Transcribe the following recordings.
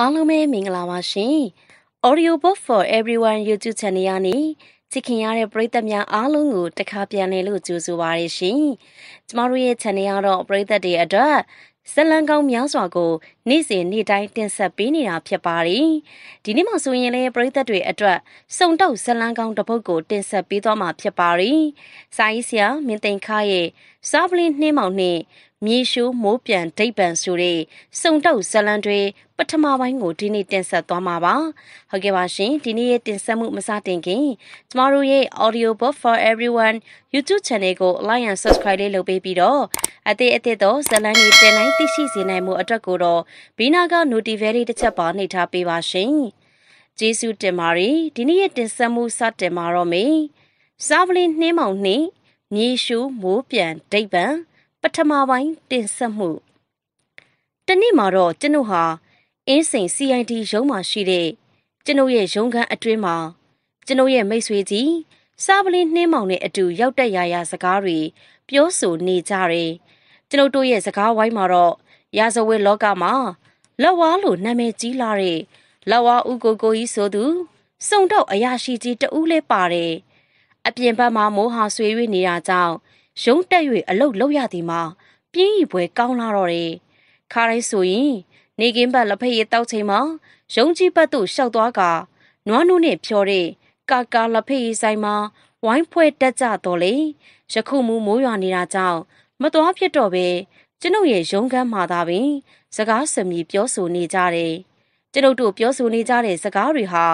အားလုံးပဲမင်္ဂလာပါရှင်။ Audio Book for Everyone YouTube Channel ကနေချစ်ခင်ရတဲ့ပရိသတ်များအားလုံးကိုတခါပြန်လည်လို့ကြိုဆိုပါရရှင်။ကျမတို့ရဲ့ Channel ကတော့ပရိသတ်တွေအတွက်ဇလံကောင်းများစွာကိုနေ့စဉ်နေ့တိုင်းတင်ဆက်ပေးနေတာဖြစ်ပါတယ်။ဒီနေ့မှဆိုရင်လည်းပရိသတ်တွေအတွက်စုံတောက်ဇလံကောင်းတစ်ပုဒ်ကိုတင်ဆက်ပေးသွားမှာဖြစ်ပါတယ်။စာရေးဆရာမင်းသိန်ခါရဲ့စာပလင်းနှင်းမောင်နှင့်မြေရှုမိုးပြန်ဒိတ်ပံဆိုတဲ့စုံတောက်ဇလန်တွေပထမပိုင်းကိုဒီနေ့တင်ဆက်သွားမှာပါ။ဟုတ်ကဲ့ပါရှင်ဒီနေ့ရဲ့တင်ဆက်မှုမစတင်ခင်ကျမတို့ရဲ့ Audio Book for Everyone YouTube Channel ကို Like and Subscribe လေးလုပ်ပေးပြီးတော့အသေးအသေးတော့ဇလန်တွေတင်နိုင်သိရှိစေနိုင်မှုအတွက်ကိုတော့ဘီနာက Notify လေးတစ်ချက်ပါနှိပ်ထားပေးပါရှင်။ကျေးဇူးတင်ပါတယ်ဒီနေ့ရဲ့တင်ဆက်မှုစတင်ပါတော့မယ်။စာပလင်းနှင်းမောင်နှင်းမြေရှုမိုးပြန်ဒိတ်ပံပထမပိုင်းတင်ဆက်မှုတနေ့မှာတော့ကျွန်ုပ်ဟာအင်းစိန် CID ရုံးမှာရှိတဲ့ကျွန်ုပ်ရဲ့ရုံးခန်းအတွင်းမှာကျွန်ုပ်ရဲ့မိတ်ဆွေကြီး စားပလင်းနှင်းမောင်နဲ့အတူ ရောက်တက်ရာရာစကားတွေပြောဆိုနေကြတယ်ကျွန်ုပ်တို့ရဲ့စကားဝိုင်းမှာတော့ရာဇဝဲလောကမှာလက်ဝါလို့နာမည်ကြီးလာတဲ့လက်ဝါဦးကိုကိုကြီးဆိုသူစုံတော့အရာရှိကြီးတဦးလဲပါတယ်အပြင်ဘက်မှာမိုးဟာဆွေးရွေးနေတာကြောင့်ရုံးတက်၍အလုပ်လုပ်ရသည်မှာပြင်းဤပွဲကောင်းလာတော့တယ်ခါတိုင်းဆိုရင်နေကင်းဘက်လက်ဖက်ရည်တောက်ချိန်မှာရုံးကြီးဘက်သို့ရှောက်သွားကနွားနုနှင့်ဖြော်တဲ့ကာကာလက်ဖက်ရည်ဆိုင်မှာဝိုင်းဖွဲတက်ကြတော့လေယခုမူမိုးရွာနေတာကြောင့်မတော်ဖြစ်တော့ပဲကျွန်ုပ်ရဲ့ရုံးခန်းမှာသာပင် စကားစမြည်ပြောဆိုနေကြတယ်ကျွန်ုပ်တို့ပြောဆိုနေကြတဲ့စကားတွေဟာ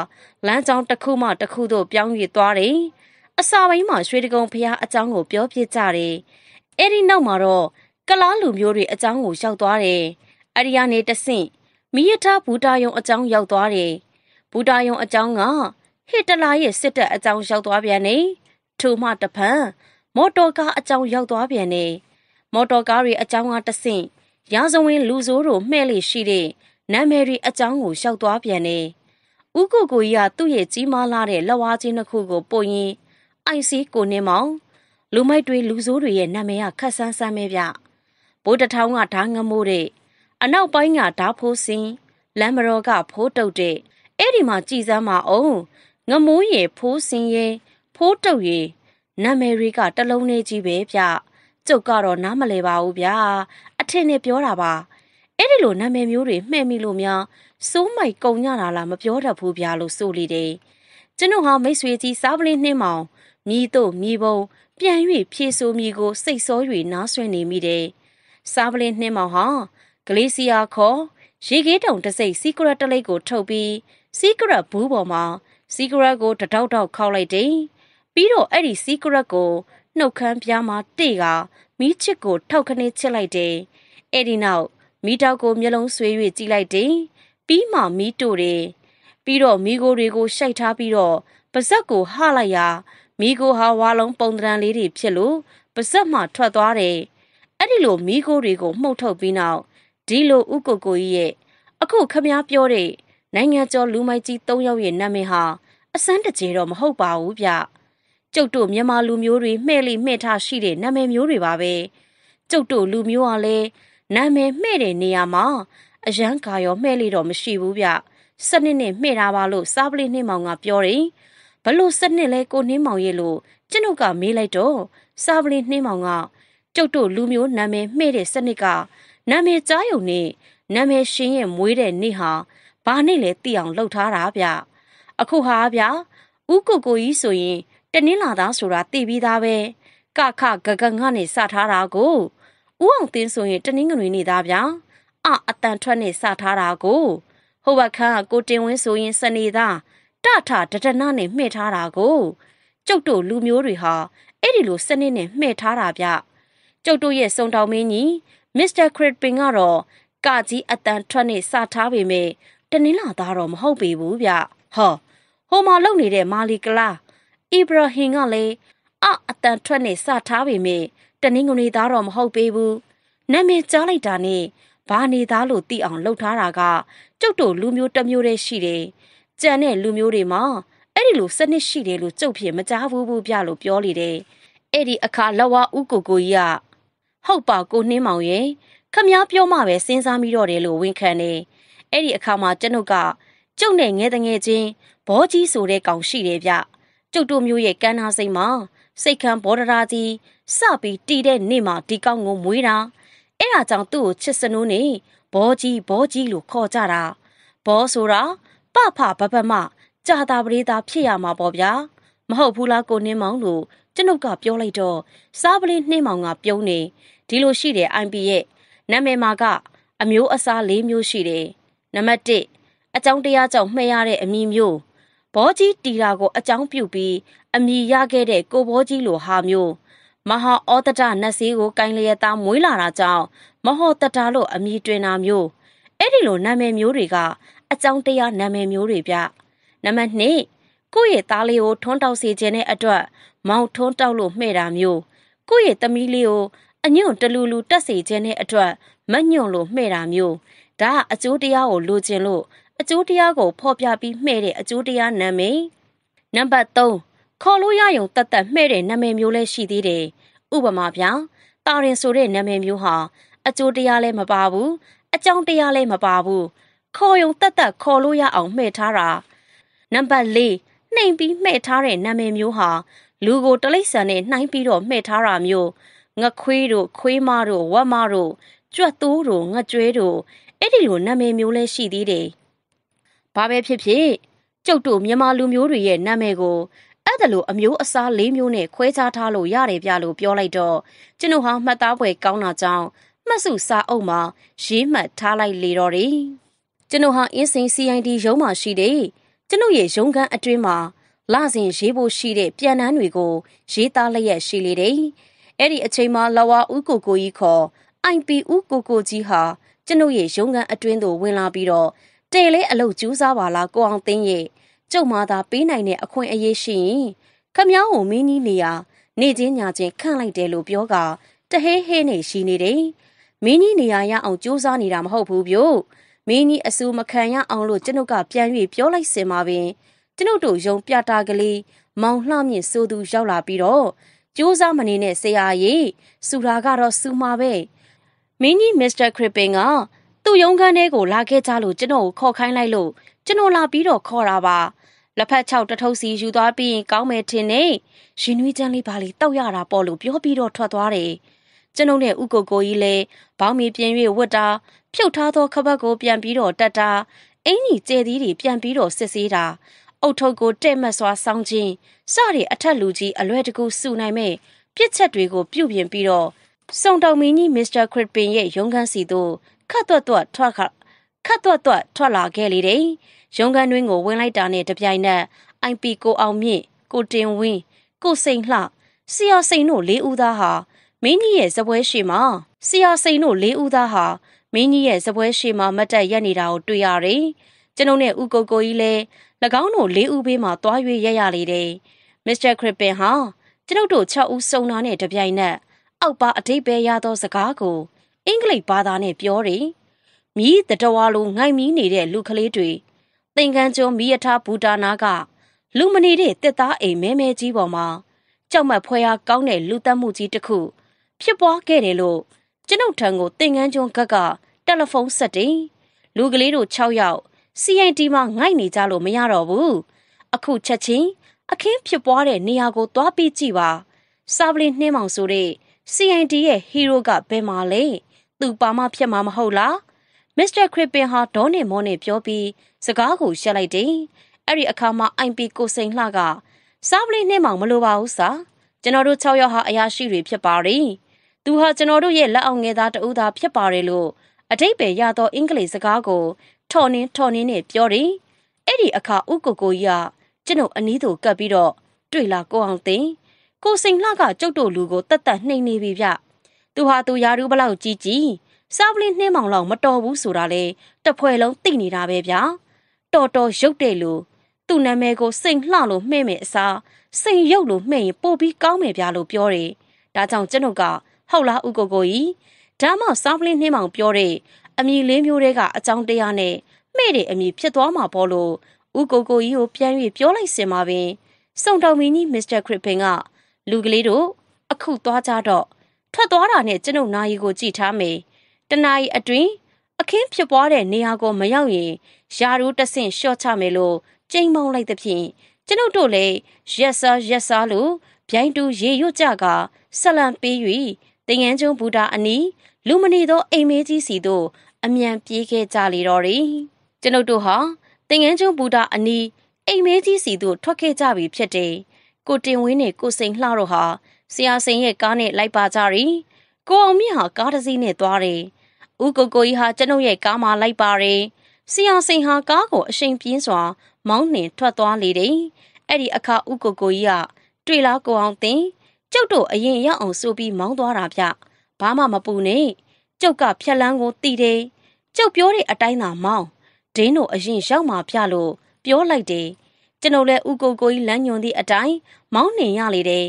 လမ်းကြောင်းတစ်ခုမှတစ်ခုသို့ပြောင်းရသွားတယ်အစာပိုင်းမှာရွှေတကုံဖျားအကြောင်းကိုပြောပြကြတယ်။အဲဒီနောက်မှာတော့ကလားလူမျိုးတွေအကြောင်းကိုရောက်သွားတယ်။အဲဒီကနေတဆင့်မိယထဘူတာယုံအကြောင်းရောက်သွားတယ်။ဘူတာယုံအကြောင်းကဟစ်တလာရဲ့စစ်တပ်အကြောင်းရောက်သွားပြန်နေ။ထို့မှတဖန်မော်တော်ကားအကြောင်းရောက်သွားပြန်နေ။မော်တော်ကားတွေအကြောင်းကတဆင့်ရာဇဝင် လူဆိုးတို့မှဲ့လေရှိတဲ့နာမည်တွေအကြောင်းကိုရောက်သွားပြန်နေ။ဥကိုကိုကြီးကသူ့ရဲ့ကြီးမားလာတဲ့လက်ဝါးချင်းနှစ်ခုကိုပို့ရင်း IC ကိုနင်းမောင်လူမိုက်တွေလူဆိုးတွေရဲ့နာမည်ကခက်ဆန်းဆန်းပဲဗျဘိုးတထောင်ကဓာငမိုးတဲ့အနောက်ပိုင်းကဓာဖိုးစင်းလမ်းမတော်ကဖိုးတုတ်တဲ့အဲ့ဒီမှာကြည်စမ်းပါအောင်ငမိုးရဲ့ဖိုးစင်းရဲ့ဖိုးတုတ်ရဲ့နာမည်တွေကတလုံးလေးကြီးပဲဗျကျုပ်ကတော့နားမလဲပါဘူးဗျာအထင်နဲ့ပြောတာပါအဲ့ဒီလိုနာမည်မျိုးတွေမှဲ့မိလို့များစိုးမိုက်ကုံညတာလားမပြောတတ်ဘူးဗျာလို့ဆိုလေတယ်ကျွန်တော်ဟာမိတ်ဆွေကြီးစားပလင်းနှင်းမောင်မိတို့မိဘုံပြန်၍ဖြေဆိုမိကို စိတ်ဆော၍နားဆွနေမိတယ်။စားပလင်းနှင်းမောင်ဟာဂလေးစီယာခေါ်ရေခဲတောင်တစိမ့် secret တလိပ်ကိုထုတ်ပြီး secret ဘူးပေါ်မှာ secret ကိုတတောက်တောက်ခောက်လိုက်တယ်။ပြီးတော့အဲ့ဒီ secret ကိုနှုတ်ခမ်းပြားမှာတေ့ကမီးချစ်ကို ထောက်ခနဲ့ချစ်လိုက်တယ်။အဲ့ဒီနောက်မီးတောက်ကိုမျက်လုံးဆွေး၍ကြည့်လိုက်တယ်။ပြီးမှမီးတို့တယ်။ပြီးတော့မီးကိုတွေကိုရှိုက်ထားပြီးတော့ပါဇက်ကိုဟလိုက်ရာမိโกဟာဝါလုံးပုံသဏ္ဍာန်လေးတွေဖြစ်လို့ပါဇက်မှထွက်သွားတယ်။အဲ့ဒီလိုမိโกတွေကိုမှုတ်ထုတ်ပြီးနောက်ဒီလိုဥကိုကိုကြီးရဲ့အခုခမည်းပြောတဲ့နိုင်ငံကျော်လူမိုက်ကြီး၃ယောက်ရဲ့နာမည်ဟာအစမ်းတကြေတော့မဟုတ်ပါဘူးဗျ။ကျုပ်တို့မြန်မာလူမျိုးတွေမှဲ့လိမှဲ့ထရှိတဲ့နာမည်မျိုးတွေပါပဲ။ကျုပ်တို့လူမျိုးဟာလည်းနာမည်မှဲ့တဲ့နေရာမှာအရန်ကာရောမှဲ့လိတော့မရှိဘူးဗျ။စနစ်နဲ့မှဲ့တာပါလို့စားပလိနှင်းမောင်ကပြောတယ်။ဘလို့စနစ်လဲကိုနှင်းမောင်ရဲ့လို့ကျွန်ုပ်ကမေးလိုက်တော့စာပလင်နှင်းမောင်ကကျုပ်တို့လူမျိုးနာမည်မှဲ့တဲ့စနစ်ကနာမည်ကြားယုံနဲ့နာမည်ရှင်ရဲ့မွေးတဲ့နေ့ဟာဘာနေ့လဲသိအောင်လှုပ်ထားတာဗျအခုဟာဗျဥကိုကိုကြီးဆိုရင် တနင်္လာသားဆိုတာသိပြီးသားပဲကခဂဂငါနဲ့စထားတာကိုဥအောင်တင်းဆိုရင်တနင်္ဂနွေနေ့သားဗျအအတန်ထွက်နဲ့စထားတာကိုဟိုဘခန်းကကိုတင်ဝင်းဆိုရင်စနေသားတထဒဒနာနဲ့မှဲ့ထားတာကိုကျုပ်တို့လူမျိုးတွေဟာအဲ့ဒီလိုစနစ်နဲ့မှဲ့ထားတာဗျကျုပ်တို့ရဲ့စုံတောင်မင်းကြီးမစ္စတာခရစ်ပင်ကတော့ကကြီးအတန်ထွက်နေစထားပေမဲ့တနင်္လာသားတော့မဟုတ်ပေဘူးဗျဟောဟိုမှာလုံနေတဲ့မာလီကလာအီဘရာဟင်ကလည်းအအတန်ထွက်နေစထားပေမဲ့တနင်္ဂနွေသားတော့မဟုတ်ပေဘူးနာမည်ကြားလိုက်တာနဲ့ဘာနေသားလို့သိအောင်လှုပ်ထားတာကကျုပ်တို့လူမျိုးတစ်မျိုးတည်းရှိတယ်ကြံတဲ့လူမျိုးတွေမှာအဲ့ဒီလိုစနစ်ရှိတယ်လို့ကြုတ်ဖြစ်မကြားဘူးဘူးပြလို့ပြောလေတယ်အဲ့ဒီအခါလဝဥကိုကိုကြီးကဟုတ်ပါကိုနှင်းမောင်ရဲ့ခမည်းပြောမှပဲစဉ်းစားမိတော့တယ်လို့ဝန်ခံတယ်အဲ့ဒီအခါမှာကျွန်ုပ်ကကျုပ်နဲ့ငဲတငဲချင်းဘောကြီးဆိုတဲ့ကောင်ရှိတယ်ဗျကျုပ်တို့မျိုးရဲ့ကန်းနာစိတ်မှာစိတ်ခံဘောဒရာကြီးစပြီးတီးတဲ့နေ့မှာဒီကောင်ကိုမွေးတာအဲ့ဒါကြောင့်သူ့ကိုချစ်စနိုးနေဘောကြီးဘောကြီးလို့ခေါ်ကြတာဘောဆိုတာပဖပပမကြာတာပရိသာဖြစ်ရမှာပေါ့ဗျာမဟုတ်ဘူးလားကိုနင်းမောင်လို့ကျွန်ုပ်ကပြောလိုက်တော့စားပလင်းနှင်းမောင်ကပြုံးနေဒီလိုရှိတယ် IP ရဲ့နာမည်မှာကအမျိုးအစား၄မျိုးရှိတယ်နံပါတ်1အကြောင်းတရားကြောင့်မှဲ့ရတဲ့အမည်မျိုးဘောကြီးတီတာကိုအကြောင်းပြုပြီးအမည်ရခဲ့တဲ့ကိုဘောကြီးလိုဟာမျိုးမဟာဩတတနတ်စည်းကိုကိုင်းလျက်သားမွေးလာတာကြောင့်မဟောတတလို့အမည်တွင်တာမျိုးအဲ့ဒီလိုနာမည်မျိုးတွေကအကြောင်းတရားနာမည်မျိုးတွေပြနံပါတ်2ကိုယ့်ရဲ့သားလေးကိုထွန်းတောက်စေခြင်းတဲ့အတွက်မောင်ထွန်းတောက်လို့မှဲ့တာမျိုးကိုယ့်ရဲ့သမီးလေးကိုအညွန့်တလူလူတက်စေခြင်းတဲ့အတွက်မညွန့်လို့မှဲ့တာမျိုးဒါအကျိုးတရားကိုလိုချင်လို့အကျိုးတရားကိုဖော်ပြပြီးမှဲ့တဲ့အကျိုးတရားနာမည်နံပါတ်3ခေါ်လို့ရရုံတတ်တတ်မှဲ့တဲ့နာမည်မျိုးလည်းရှိသေးတယ်ဥပမာပြတာရင်ဆိုတဲ့နာမည်မျိုးဟာ အကျိုးတရားလည်းမပါဘူးအကြောင်းတရားလည်းမပါဘူးခေါ်ယုံတက်တက်ခေါ်လို့ရအောင်မှဲ့ထားတာနံပါတ်၄နှိမ်ပြီးမှဲ့ထားတဲ့နာမည်မျိုးဟာ လူကိုတလိษံနဲ့နှိုင်းပြီးတော့မှဲ့ထားတာမျိုးငခွေးတို့ခွေးမတို့ဝက်မတို့ကြွက်သိုးတို့ငကြွဲတို့အဲ့ဒီလိုနာမည်မျိုးလဲရှိသေးတယ်။ဘာပဲဖြစ်ဖြစ်ကျုပ်တို့မြန်မာလူမျိုးတွေရဲ့နာမည်ကိုအဲ့ဒါလိုအမျိုးအစား၄မျိုးနဲ့ခွဲခြားထားလို့ရတယ်ပြလို့ပြောလိုက်တော့ကျွန်တော်ဟာမှတ်သားပွဲကောင်းတာကြောင့်မှတ်စုစာအုပ်မှာရေးမှတ်ထားလိုက်လေတော့တယ်။ကျွန်တော်ဟာအင်းစိန် CID ရုံးမှာရှိတဲ့ကျွန်ုပ်ရဲ့ရုံးခန်းအတွင်းမှာလစဉ်ရေးဖို့ရှိတဲ့ပြန်တမ်းတွေကိုရေးသားလျက်ရှိလေတယ်။အဲ့ဒီအချိန်မှာလဝဦးကိုကိုကြီးခေါ် IP ဦးကိုကိုကြီးဟာကျွန်ုပ်ရဲ့ရုံးခန်းအတွင်းသို့ဝင်လာပြီးတော့တဲလဲအလုပ်ကျူးစားပါလားကိုအောင်သိန်းရဲ့ကျုပ်မသာပေးနိုင်တဲ့အခွင့်အရေးရှိရင်ခမောင်းကိုမင်းကြီးနေရာနေချင်းညာချင်းခန့်လိုက်တယ်လို့ပြောက တဟဲဟဲနဲ့ရှိနေတယ်။မင်းကြီးနေရာရအောင်စူးစမ်းနေတာမဟုတ်ဘူးပြို့။မင်းကြီးအဆူမခံရအောင်လို့ကျွန်ုပ်ကပြန်၍ပြောလိုက်စင်ပါပင်ကျွန်ုပ်တို့ယုံပြတာကလေးမောင်လှမြင့်ဆိုသူရောက်လာပြီးတော့ကြိုးစားမနေနဲ့ဆရာကြီးစူတာကတော့စူမှာပဲမင်းကြီးမစ္စတာခရစ်ပင်ကသူ့ရုံးခန်းထဲကိုလာခဲ့ကြလို့ကျွန်တော်ကိုခေါ်ခိုင်းလိုက်လို့ကျွန်တော်လာပြီးတော့ခေါ်တာပါလက်ဖက်၆တထုပ်စီယူသွားပြီးရင်ကောင်းမယ်ထင်နေရင်နွေးချမ်းလေးပါလေးတောက်ရတာပေါ့လို့ပြောပြီးတော့ထွက်သွားတယ်။ကျွန်ုပ်နဲ့ဥကိုကိုကြီးလည်းဘောင်းမီပြင်၍ဝတ်တာဖြုတ်ထားသောခပတ်ကိုပြန်ပြီးတော့တက်တာအင်းကြီးကျဲသီးတွေပြန်ပြီးတော့စစ်ဆေးတာအုတ်ထုပ်ကိုတဲ့မတ်စွာဆောင်းခြင်းစတဲ့အထက်လူကြီးအလွယ်တကူစုနိုင်မဲ့ပြစ်ချက်တွေကိုပြုပြင်ပြီးတော့စုံတောင်မင်းကြီးမစ္စတာခရစ်ပင်ရဲ့ရုံးခန်းစီသို့ခတ်သွက်သွက်ထွက်ခခတ်သွက်သွက်ထွက်လာခဲ့လေတယ်ရုံးခန်းတွင်းကိုဝင်လိုက်တာနဲ့တပြိုင်နက် IP ကိုအောင်မြင့်ကိုတင်ဝင်းကိုစိန်လှဆရာစိန်တို့လေးဦးသားဟာမင်းကြီးရဲ့ဇပွဲရှိမှာဆရာစိန်တို့၄ဦးသားဟာမင်းကြီးရဲ့ဇပွဲရှိမှာမတ်တက်ရက်နေတာကိုတွေ့ရတယ်။ကျွန်ုပ်နဲ့ဦးကိုကိုကြီးလည်း၎င်းတို့၄ဦးဘေးမှာတွား၍ရက်ရလေတယ်။မစ္စတာခရစ်ပင်ဟာကျွန်ုပ်တို့၆ဦးစုံနာနဲ့တပြိုင်နက်အောက်ပါအတိတ်ပဲရသောစကားကိုအင်္ဂလိပ်ဘာသာနဲ့ပြောတယ်။မြည်တတော်လိုငိုက်မီးနေတဲ့လူကလေးတွေသင်္ကန်းကျွန်းမိယထဘူတာနာကလူမနေတဲ့တက်သားအိမ်မဲမဲကြီးပေါ်မှာကြောက်မက်ဖွယ်ရကောင်းတဲ့လူသက်မှုကြီးတစ်ခုဖြစ်ပွားခဲ့တယ်လို့ကျွန်ုပ်ထံကိုတင်ကန်းကျွန်းကကတယ်လီဖုန်းဆက်တယ်လူကလေးတို့6ယောက် CID မှာငိုက်နေကြလို့မရတော့ဘူးအခုချက်ချင်းအခင်းဖြစ်ပွားတဲ့နေရာကို သွားပြီးကြည့်ပါစာပလင်နှင်းမောင်ဆိုတဲ့ CID ရဲ့ဟီးရိုးကဘယ်မှာလဲသူပါမဖြစ်မှာမဟုတ်လားမစ္စတာခရစ်ပင်ဟာဒေါနေမောနေပြောပြီးစကားကိုရှက်လိုက်တယ်အဲ့ဒီအခါမှာ IP ကိုစိန်လှကစာပလင်နှင်းမောင်မလိုပါဘူးစာကျွန်တော်တို့6ယောက်ဟာအရာရှိတွေဖြစ်ပါရီသူဟာကျွန်တော်တို့ရဲ့လက်အောက်ငယ်သားတဦးသားဖြစ်ပါတယ်လို့အတိတ်ပဲရသောအင်္ဂလိပ်စကားကိုထော်နင်းထော်နင်းနဲ့ပြောတယ်။အဲ့ဒီအခါဥကိုကိုကြီးကကျွန်ုပ်အနီးသို့ကပ်ပြီးတော့တွေ့လာကိုအောင်သိန်းကိုစိန်လှကကျုပ်တို့လူကိုတတ်တတ်နှိမ်နေပြီဗျ။သူဟာသူယာရူးဘလောက်ကြီးကြီးစာပလင်းနှင်းမောင်လောက်မတော်ဘူးဆိုတာလေတစ်ဖွဲလုံးသိနေတာပဲဗျာ။တော်တော်ရုပ်တဲ့လူသူ့နာမည်ကိုစိန်လှလို့မှဲ့မယ်အစားစိန်ရုပ်လို့မှဲ့ရင်ပိုပြီးကောင်းမယ်ဗျာလို့ပြောတယ်။ဒါကြောင့်ကျွန်ုပ်ကဟုတ်လားဥကိုကိုကြီးဒါမှစောင်းပလင်းနှင်းမောင်ပြောတဲ့အမည်လေးမျိုးတဲကအကြောင်းတရားနဲ့မှဲ့တဲ့အမည်ဖြစ်သွားမှာပေါ့လို့ဥကိုကိုကြီးကို ပြန်၍ပြောလိုက်စင်ပါပင်စုံတော်မင်းကြီးမစ္စတာခရစ်ပင်ကလူကလေးတို့အခုသွားကြတော့ထွက်သွားတာနဲ့ကျွန်ုပ်နာယီကိုကြည့်ထားမယ်တနာယီအတွင်းအခင်းဖြစ်ပွားတဲ့နေရာကိုမရောက်ရင်ယာရိုးတဆင့်ရှော့ချမယ်လို့ကြိမ်မောင်းလိုက်သဖြင့်ကျွန်ုပ်တို့လည်းရက်စားရက်စားလို့ဗျိုင်းတူရေရွတ်ကြကဆလံပေးသင်ငန်းကျွန်းဘူတာအနီးလူမနေသောအိမ်မေးကြီးစီသို့အ мян ပြေးခဲ့ကြလေတော့တယ်။ကျွန်ုပ်တို့ဟာသင်ငန်းကျွန်းဘူတာအနီးအိမ်မေးကြီးစီသို့ထွက်ခဲ့ကြပြီဖြစ်တယ်။ကိုတင်ဝင်းနဲ့ကိုစိန်လှတော့ဟာဆရာစိန်ရဲ့ကားနဲ့လိုက်ပါကြရီ။ကိုအောင်မြင့်ဟာကားတစ်စီးနဲ့သွားတယ်။ဦးကိုကိုကြီးဟာကျွန်ုပ်ရဲ့ကားမှာလိုက်ပါရီ။ဆရာစိန်ဟာကားကိုအရှိန်ပြင်းစွာ မောင်းနှင်ထွက်သွားလေတယ်။အဲ့ဒီအခါဦးကိုကိုကြီးကတွေ့လားကိုအောင်တင်ကျုပ်တို့အရင်ရောက်အောင်ဆိုပြီးမောင်းသွားတာဗျဘာမှမပူနဲ့ကျုပ်ကဖြက်လန်းကိုတီးတယ်ကျုပ်ပြောတဲ့အတိုင်းသာမောင်းဒင်းတို့အရင်ရောက်မှပြလို့ပြောလိုက်တယ်ကျွန်တော်လည်းဥကိုကိုကြီးလမ်းညွန်သည့်အတိုင်းမောင်းနှင်ရလေတယ်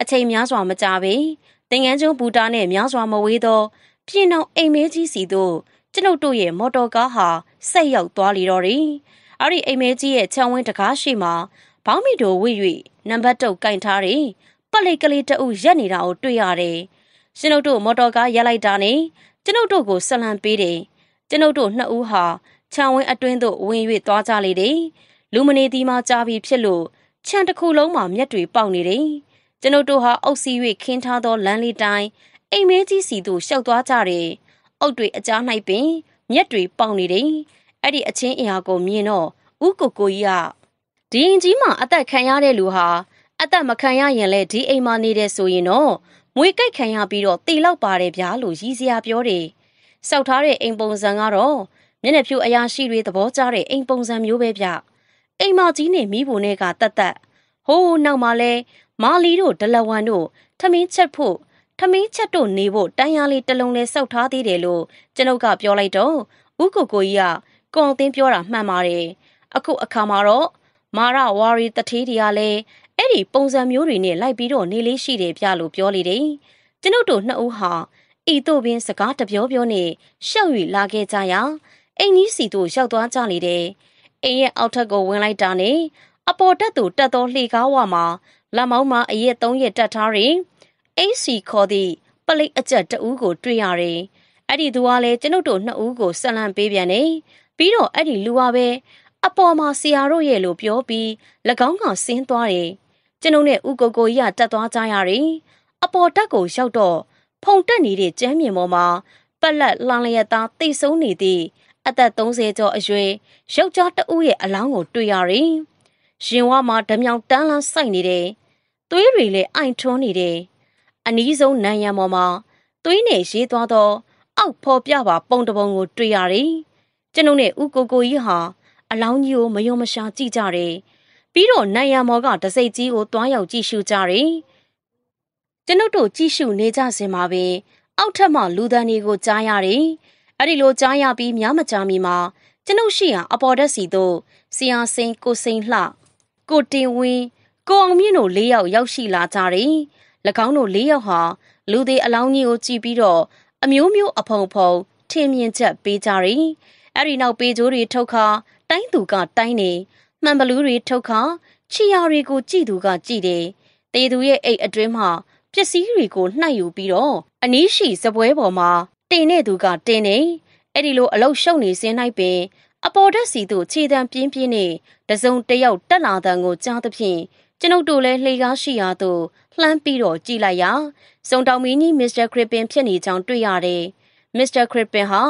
အချိန်များစွာမကြာပေသင်ငန်းကျုံဘူတာနဲ့များစွာမဝေးသောပြင်းအောင်အိမ်မဲကြီးစီတို့ကျွန်ုပ်တို့ရဲ့မော်တော်ကားဟာဆက်ရောက်သွားလေတော့တယ်အဲ့ဒီအိမ်မဲကြီးရဲ့ခြံဝင်းတကားရှိမှာဘောင်းမီတို့ဝှေ့၍နံပါတ်တုတ်ကင်ထားတယ်ပတ်လက်ကလေးတအုပ်ရက်နေတာကိုတွေ့ရတယ်။ကျွန်ုပ်တို့မော်တော်ကားရက်လိုက်တာနဲ့ကျွန်ုပ်တို့ကိုဆလံပေးတယ်။ကျွန်ုပ်တို့နှစ်ဦးဟာခြံဝင်းအတွင်းသို့ဝင်၍သွားကြလေတယ်။လူမနေသည်မှာကြာပြီဖြစ်လို့ခြံတစ်ခုလုံးမှာမျက်တွေပေါက်နေတယ်။ကျွန်ုပ်တို့ဟာအုပ်စီး၍ခင်းထားသောလမ်းလေးတိုင်းအိမ်မဲကြီးစီသို့ရှောက်သွားကြတယ်။အုပ်တွေအကြား၌ပင်မျက်တွေပေါက်နေတယ်။အဲ့ဒီအချင်းအရာကိုမြင်တော့ဥကိုကိုကြီးကဒီရင်ကြီးမှာအသက်ခံရတဲ့လူဟာအသက်မခံရရင်လည်းဒီအိမ်မှာနေတဲ့ဆိုရင်တော့မွေးကြိုက်ခံရပြီးတော့တေလောက်ပါတယ်ဗျာလို့ရည်စရာပြောတယ်။စောက်ထားတဲ့အိမ်ပုံစံကတော့မျက်နှာဖြူအရာရှိတွေသဘောကျတဲ့အိမ်ပုံစံမျိုးပဲဗျ။အိမ်မကြီးနဲ့မိဖို့နဲ့ကတတ်တတ်ဟိုးနောက်မှာလဲမာလီတို့ဒလဝန်တို့ထမင်းချက်ဖို့ထမင်းချက်တို့နေဖို့တန်ရလေးတလုံးလေးစောက်ထားသေးတယ်လို့ကျွန်ုပ်ကပြောလိုက်တော့ဥကိုကိုကြီးကကွန်အသင်းပြောတာမှန်ပါတယ်။အခုအခါမှာတော့မာရဝါရီတထေးတီကလည်းအဲ့ဒီပုံစံမျိုးတွေနဲ့လိုက်ပြီးတော့နေလေးရှိတယ်ပြလို့ပြောလေတယ်။ကျွန်ုပ်တို့နှစ်ဦးဟာဤသို့ပင်စကားတပြောပြောနဲ့ရှောက်၍လာခဲ့ကြရာအိမ်ကြီးစီတို့ရောက်သွားကြလေတယ်။အိမ်ရဲ့အောက်ထပ်ကိုဝင်လိုက်တာနဲ့အပေါ်တက်သူတက်သောလှေကားဝါမှာလက်မောင်းမှာအရက်၃ရက်တက်ထားရင်အိမ်စီခေါ်သည့်ပလိတ်အကျက်တူးကို တွေ့ရတယ်။အဲ့ဒီသူကလည်းကျွန်ုပ်တို့နှစ်ဦးကိုဆက်လန့်ပေးပြန်တယ်။ပြီးတော့အဲ့ဒီလူကပဲအပေါ်မှာဆရာတို့ရဲ့လို့ပြောပြီး၎င်းကဆင်းသွားတယ်။ကျွန်ုပ်နဲ့ဥကိုကိုကြီးကတက်သွားကြရတယ်အပေါ်တက်ကိုရောက်တော့ဖုန်တက်နေတဲ့ကျမ်းမြင်ပေါ်မှာပက်လက်လှန်လျက်သားတိတ်ဆုံးနေသည့်အသက်30ကျော်အရွယ်ရုပ်ကြားတဦးရဲ့အလောင်းကို တွေ့ရတယ်ရင်ဝါမှာဓမြောင်တန်းလန်းစိုက်နေတယ်သွေးတွေလည်းအိုင်ထွန်းနေတယ်အနီးဆုံးနံရံပေါ်မှာသွေးနဲ့ရေးသွားသော အောက်ဖော်ပြပါ ပုံတပုံကို တွေ့ရတယ်ကျွန်ုပ်နဲ့ဥကိုကိုကြီးဟာအလောင်းကြီးကိုမယုံမရှာကြည့်ကြတယ်။ပြီးတော့နိုင်ရမောကတစိတ်ကြီးကိုတွားရောက်ကြည့်ရှုကြတယ်။ကျွန်ုပ်တို့ကြည့်ရှုနေကြစင်မှာပဲအောက်ထက်မှ လူသံတွေကိုကြားရတယ်။အဲ့ဒီလိုကြားရပြီးများမကြာမီမှာကျွန်ုပ်ရှိရာအပေါ်တက်စီတို့ဆီယာစိန်ကိုစိန်လှကိုတင်ဝင်းကိုအောင်မြင့်တို့၄ယောက်ရောက်ရှိလာကြတယ်။၎င်းတို့၄ယောက်ဟာလူသေးအလောင်းကြီးကိုကြည့်ပြီးတော့အမျိုးမျိုးအဖုံဖုံထင်မြင်ချက်ပေးကြတယ်။အဲ့ဒီနောက်ပေကြိုးတွေထုတ်ခါတိုင်းသူက တိုင်းနေမှန်ဘလူးတွေထုတ်ခါချီယာတွေကိုကြည့်သူကကြည့်တယ်။တေသူရဲ့အိတ်အတွင်းမှာပစ္စည်းတွေကိုနှိုက်ယူပြီးတော့အနီးရှိစပွဲပေါ်မှာတင်တဲ့သူကတင်နေအဲ့ဒီလိုအလုတ်ရှုပ်နေစင်းလိုက်ပင်အပေါ်တက်စီသူခြေတံပြင်းပြင်းနဲ့တစုံတယောက်တက်လာတဲ့ကိုကြားသဖြင့်ကျွန်ုပ်တို့လည်းလှေကားရှိရာသို့လှမ်းပြီးတော့ကြည်လိုက်ရာစုံတောင်မင်းကြီးမစ္စတာခရစ်ပင်ဖြစ်နေကြောင်းတွေ့ရတယ်။မစ္စတာခရစ်ပင်ဟာ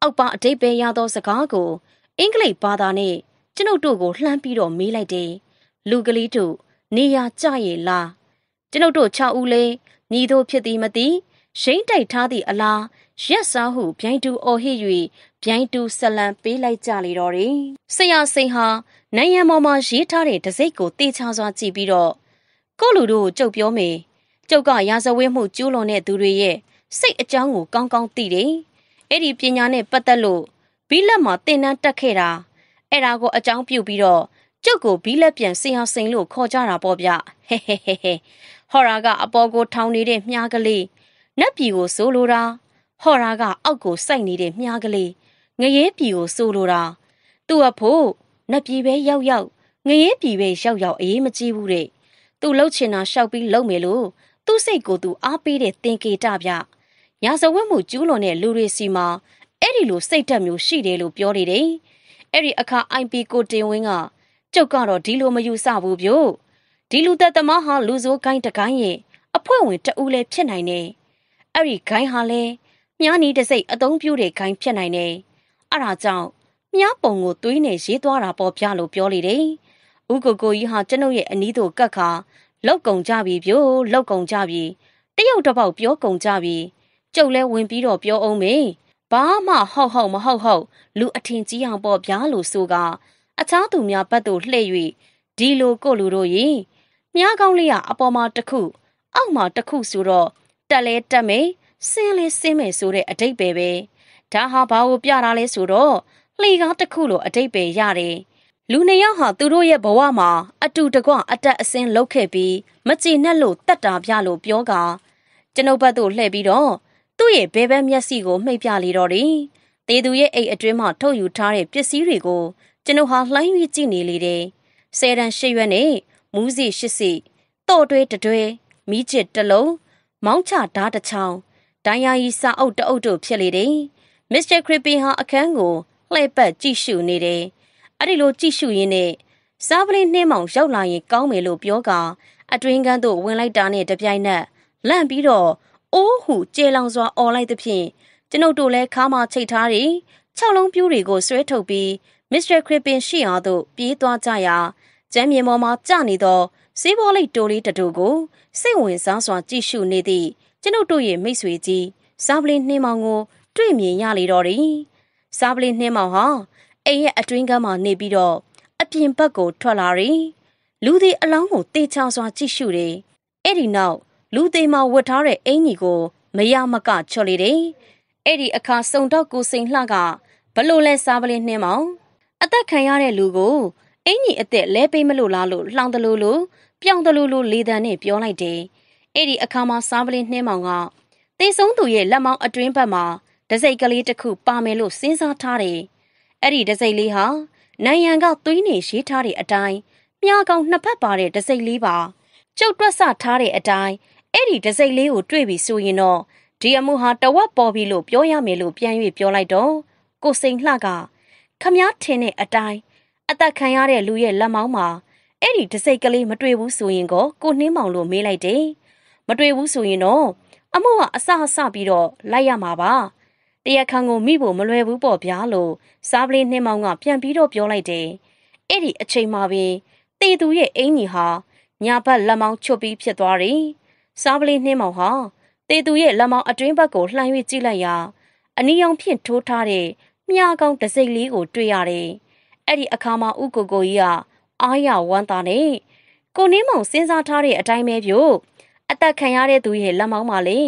အောက်ပါအတိတ်ပဲရသောစကားကိုအင်္ဂလိပ်ဘာသာနဲ့ကျွန်ုပ်တို့ကိုလှမ်းပြီးတော့မေးလိုက်တယ်။လူကလေးတို့နေရာကြရဲ့လား။ကျွန်ုပ်တို့6ဦးလေးညီတို့ဖြစ်သည်မသိရှိမ့်တိုက်ထားသည့်အလားရက်စားဟုဗျိုင်းတူအော်ဟစ်၍ဗျိုင်းတူဆလံပေးလိုက်ကြလေတော့တယ်။ဆရာစိန်ဟာနိုင်ငံပေါ်မှာရေးထားတဲ့တစိုက်ကိုတေချာစွာကြည့်ပြီးတော့ကိုလူတို့ကြုတ်ပြောမယ်။ကျုပ်ကရာဇဝတ်မှုကျူးလွန်တဲ့သူတွေရဲ့စိတ်အကြောင်းကိုကောင်းကောင်းသိတယ်။အဲ့ဒီပညာနဲ့ပတ်သက်လို့ဘီလက်မှာသင်တန်းတက်ခဲ့တာအဲ့ဒါကိုအကြောင်းပြုပြီးတော့ကျုပ်ကိုဘီလက်ပြန်ဆင်အောင်စိန်လို့ခေါ်ကြတာပေါ့ဗျဟဲဟဲဟဲဟဲဟော်ရာကအပေါ်ကိုထောင်နေတဲ့မြားကလေးနက်ပြီကိုဆိုလိုတာဟော်ရာကအောက်ကိုစိုက်နေတဲ့မြားကလေးငရဲပြီကိုဆိုလိုတာသူ့အဖို့နက်ပြီပဲရောက်ရောက်ငရဲပြီပဲရောက်ရောက်အေးမကြည့်ဘူးတဲ့သူလှုပ်ချင်တာရှောက်ပြီးလှုပ်မယ်လို့သူ့စိတ်ကိုသူအားပေးတဲ့သင်္ကေတဗျရာဇဝတ်မှုကျူးလွန်တဲ့လူတွေစီမှာအဲ့ဒီလိုစိတ်ဓာတ်မျိုးရှိတယ်လို့ပြောနေတယ်။အဲ့ဒီအခါ IP ကိုတင်ဝင်းကကျုပ်ကတော့ဒီလိုမယူဆဘူးပြို့ဒီလူသက်သမားဟာလူဆိုးဂိုင်းတကိုင်းရဲ့အဖွဲ့ဝင်တဦးလည်းဖြစ်နိုင်တယ်အဲ့ဒီဂိုင်းဟာလည်းမြားနီတစိ့အသုံးပြုတဲ့ဂိုင်းဖြစ်နိုင်တယ်အဲ့ဒါကြောင့်မြားပုံကိုသွေးနဲ့ရေးသွားတာပေါ်ပြလို့ပြောလေတယ်ဥကိုကိုကြီးဟာကျွန်ုပ်ရဲ့အနီးတို့ကတ်ခါလောက်ကုံကြပြီပြို့လောက်ကုံကြပြီတယောက်တစ်ပေါက်ပြောကုံကြပြီကျုပ်လည်းဝင်ပြီးတော့ပြောအောင်မေးဘာမှဟောက်ဟောက်မဟုတ်ဟုတ် လူအထင်ကြီးအောင်ပေါ့ဗျာလို့ဆိုက အခြားသူများဘက်သို့လှည့်၍ဒီလိုကိုလူတို့ရင်မြားကောင်းလေးကအပေါ်မှာတစ်ခုအောက်မှာတစ်ခုဆိုတော့တက်လဲတက်မယ်ဆင်းလဲဆင်းမယ်ဆိုတဲ့အတိတ်ပဲပဲဒါဟာဘာကိုပြတာလဲဆိုတော့လှေကားတစ်ခုလိုအတိတ်ပဲရတယ်လူနှစ်ယောက်ဟာ သူတို့ရဲ့ဘဝမှာအတူတကွအတက်အဆင်းလုပ်ခဲ့ပြီးမကြည်နဲ့လို့တတ်တာပြလို့ပြောကကျွန်ုပ်ဘက်သို့လှည့်ပြီးတော့သူ့ရဲ့ဘဲဘဲမျက်စိကိုမှိတ်ပြလေတော့တယ်။တေသူရဲ့အိတ်အတွင်းမှထုတ်ယူထားတဲ့ပစ္စည်းတွေကို ကျွန်ုပ်ဟာလှမ်း၍ကြည့်နေလေတယ်။ဆယ်တန်၈ရွက်နဲ့မူးစီ၈စီတော့တွဲတတွဲမိချစ်တစ်လုံးမောင်းချဓာတ်တစ်ချောင်းဒိုင်ယာကြီးစာအုပ်တအုပ်တို့ဖြစ်လေတယ်။မစ္စတာခရစ်ပင်ဟာအခန်းကိုလှည့်ပတ်ကြည့်ရှုနေတယ်။အဲ့ဒီလိုကြည့်ရှုရင်းနဲ့စားပလင်းနှင်းမောင်ရောက်လာရင် ကောင်းမယ်လို့ပြောကအတွင်းကန်းသို့ဝင်လိုက်တာနဲ့တပြိုင်နက်လန့်ပြီးတော့အိုးဟုကျေလောင်စွာអော်လိုက်သဖြင့်ကျွန်ုပ်တို့လည်းခါမှချိတ်ထားတဲ့၆လုံးပြူးတွေကိုဆွဲထုတ်ပြီးမစ္စတာခရစ်ပင်ရှိရာသို့ပြေးသွားကြရာကျမ်းမြေပေါ်မှာကျနေသောစေးဘောလိတ်တိုးလေးတတို့ကိုစိတ်ဝင်စားစွာကြည့်ရှုနေသည့်ကျွန်ုပ်တို့ရဲ့မိတ်ဆွေကြီးစာပလင်နှင်းမောင်ကိုတွေ့မြင်ရလေတော့တယ်။စာပလင်နှင်းမောင်ဟာအိမ်ရဲ့အတွင်းကမ်းမှာနေပြီးတော့အပြင်ဘက်ကိုထွက်လာရီလူသည်အလောင်းကိုတေချောင်စွာကြည့်ရှုတယ်။အဲ့ဒီနောက်လူသေးမှာဝတ်ထားတဲ့အင်ကြီးကိုမရမကချော်လေတယ်။အဲ့ဒီအခါစုံတော့ကိုစိန်လှကဘလို့လဲစားပလင်းနှင်းမောင် အသက်ခံရတဲ့လူကိုအင်ကြီးအသက်လဲပေးမလို့လားလို့လှောင်တလို့လို့ပြောင်းတလို့လို့လေတံနဲ့ပြောလိုက်တယ်။အဲ့ဒီအခါမှာစားပလင်းနှင်းမောင်ကတေဆုံးသူရဲ့လက်မောင်းအတွင်းဘက်မှာဒစိကလေးတစ်ခုပါမယ်လို့စဉ်းစားထားတယ်။အဲ့ဒီဒစိလေးဟာနိုင်ရန်ကသွေးနေရေးထားတဲ့အတိုင်းမြားကောင်နှစ်ဖက်ပါတဲ့ဒစိလေးပါ ကျုပ်တွက်ဆထားတဲ့အတိုင်းအဲ့ဒီတစိမ့်လေးကိုတွေ့ပြီဆိုရင်တော့ဒီအမှုဟာတဝက်ပေါ်ပြီလို့ပြောရမယ်လို့ပြန်၍ပြောလိုက်တော့ကိုစိန်လှကခမည်းထင်းတဲ့အတိုင်းအသက်ခံရတဲ့လူရဲ့လက်မောင်းမှာအဲ့ဒီတစိမ့်ကလေးမတွေ့ဘူးဆိုရင်ကိုကိုနှင်းမောင်လို့မေးလိုက်တယ်မတွေ့ဘူးဆိုရင်တော့အမှုကအဆအဆပြီးတော့လိုက်ရမှာပါတရခံကိုမိဖို့မလွယ်ဘူးပေါ့ဗျာလို့စားပလင်းနှင်းမောင်ကပြန်ပြီးတော့ပြောလိုက်တယ်အဲ့ဒီအချိန်မှာပဲတေသူရဲ့အင်ကြီးဟာညာဘက်လက်မောင်းချွတ်ပြီးဖြစ်သွားတယ်စားပလီနှင်းမောင်ဟာတေသူရဲ့လက်မောင်းအတွင်းဘက်ကိုလှမ်း၍ကြည့်လိုက်ရာအနီရောင်ဖြင့်ထိုးထားတဲ့မြားကောင်းတစ်စိမ့်လေးကိုတွေ့ရတယ်။အဲ့ဒီအခါမှာဥကိုကိုကြီးကအားရဝမ်းသာနေကိုနှင်းမောင်စဉ်းစားထားတဲ့အတိုင်းပဲပြို့အသက်ခံရတဲ့သူရဲ့လက်မောင်းမှာလေ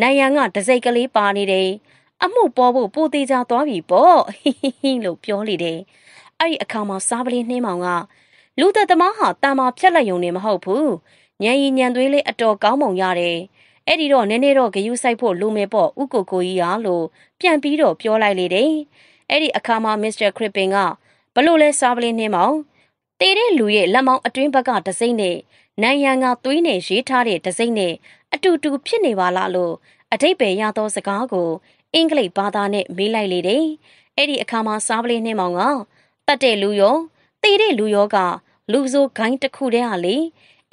နိုင်ရန်ကတစိမ့်ကလေးပါနေတယ်။အမှုပေါ်ဖို့ပိုသေးချာသွားပြီပေါ့ဟိဟိလို့ပြောလေတယ်။အဲ့ဒီအခါမှာစားပလီနှင်းမောင်ကလူသက်သမားဟာတာမာဖြက်လက်ယုံနေမဟုတ်ဘူး။ညံရီညံသွေးလေးအတော်ကောင်းပုံရတယ်။အဲ့ဒီတော့နည်းနည်းတော့ဂယူးဆိုင်ဖို့လိုမယ်ပေါ့ဥကိုကိုကြီးဟာလို့ပြန်ပြီးတော့ပြောလိုက်လေတယ်။အဲ့ဒီအခါမှာမစ္စတာခရစ်ပင်ကဘလို့လဲစားပလင်းနှင်းမောင်တေတဲ့လူရဲ့လက်မောင်းအတွင်းဘက်ကဒစိမ့်နဲ့နိုင်ရန်ကသွေးနဲ့ရေးထားတဲ့ဒစိမ့်နဲ့အတူတူဖြစ်နေပါလားလို့အတိတ်ပဲရသောစကားကိုအင်္ဂလိပ်ဘာသာနဲ့မေးလိုက်လေတယ်။အဲ့ဒီအခါမှာစားပလင်းနှင်းမောင်ကတတ်တဲ့လူရောတေတဲ့လူရောကလူဆိုဂိုင်းတစ်ခုတည်းဟာလေ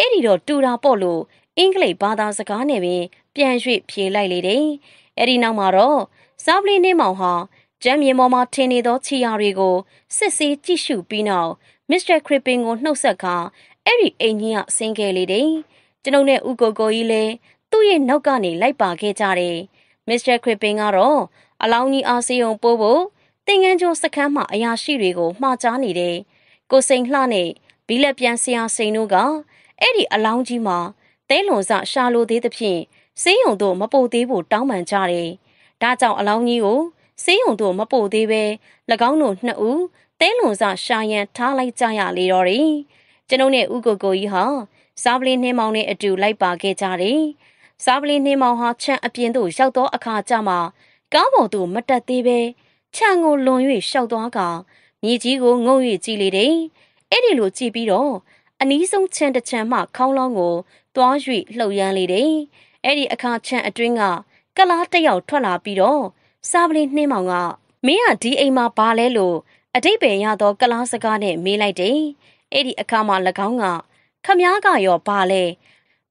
အဲ့ဒီတော့တူတာပေါ့လို့အင်္ဂလိပ်ဘာသာစကားနဲ့ပဲပြန်၍ဖြေလိုက်လေတယ်။အဲ့ဒီနောက်မှာတော့စားပလီနေမောင်ဟာကျမ်းမြေပေါ်မှာထင်နေသောခြေရာတွေကိုစစ်ဆေးကြည့်ရှုပြီးနောက်မစ္စတာခရစ်ပင်ကိုနှုတ်ဆက်ကအဲ့ဒီအိမ်ကြီးကဆင်းခဲ့လေတယ်။ကျွန်ုပ်နဲ့ဥကိုကိုကြီးလည်းသူ့ရဲ့နောက်ကနေလိုက်ပါခဲ့ကြတယ်။မစ္စတာခရစ်ပင်ကတော့အလောင်းကြီးအားစီယုံပို့ဖို့တင်ငန်းကျော်စခန်းမှာအရာရှိတွေကိုမှားချနေတယ်။ကိုစိန်လှနဲ့ဘီလက်ပြန်ဆရာစိန်တို့ကအဲ့ဒီအလောင်းကြီးမှာတဲလွန်စရှာလိုသေးသဖြင့်စေးရုံတို့မပုတ်သေးဖို့တောင်းပန်ကြတယ်။ဒါကြောင့်အလောင်းကြီးကိုစေးရုံတို့မပုတ်သေးပဲ၎င်းတို့နှစ်ဦးတဲလွန်စရှာရန်ထားလိုက်ကြရလေတော့တယ်။ကျွန်ုပ်နဲ့ဥကိုကိုကြီးဟာစားပလီနှင်းမောင်နဲ့အတူလိုက်ပါခဲ့ကြတယ်။စားပလီနှင်းမောင်ဟာခြံအပြင်သို့ရောက်သောအခါကျမှကားပေါ်သို့မတက်သေးပဲခြံကိုလွန်၍ရှောက်သွားကမြေကြီးကိုငုံ၍ကြည်လေတယ်။အဲ့ဒီလိုကြည်ပြီးတော့အနီးဆုံးခြံတစ်ခြံမှခေါင်းလောင်းကိုသွား၍လှုပ်ရမ်းလေတယ်။အဲ့ဒီအခါခြံအတွင်းကကလားတစ်ယောက်ထွက်လာပြီးတော့စာပလင်နှင်းမောင်ကမင်းကဒီအိမ်မှာဘာလဲလို့အတိတ်ပဲရသောကလားစကားနဲ့မေးလိုက်တယ်။အဲ့ဒီအခါမှာ၎င်းက ခမားကရောဘာလဲ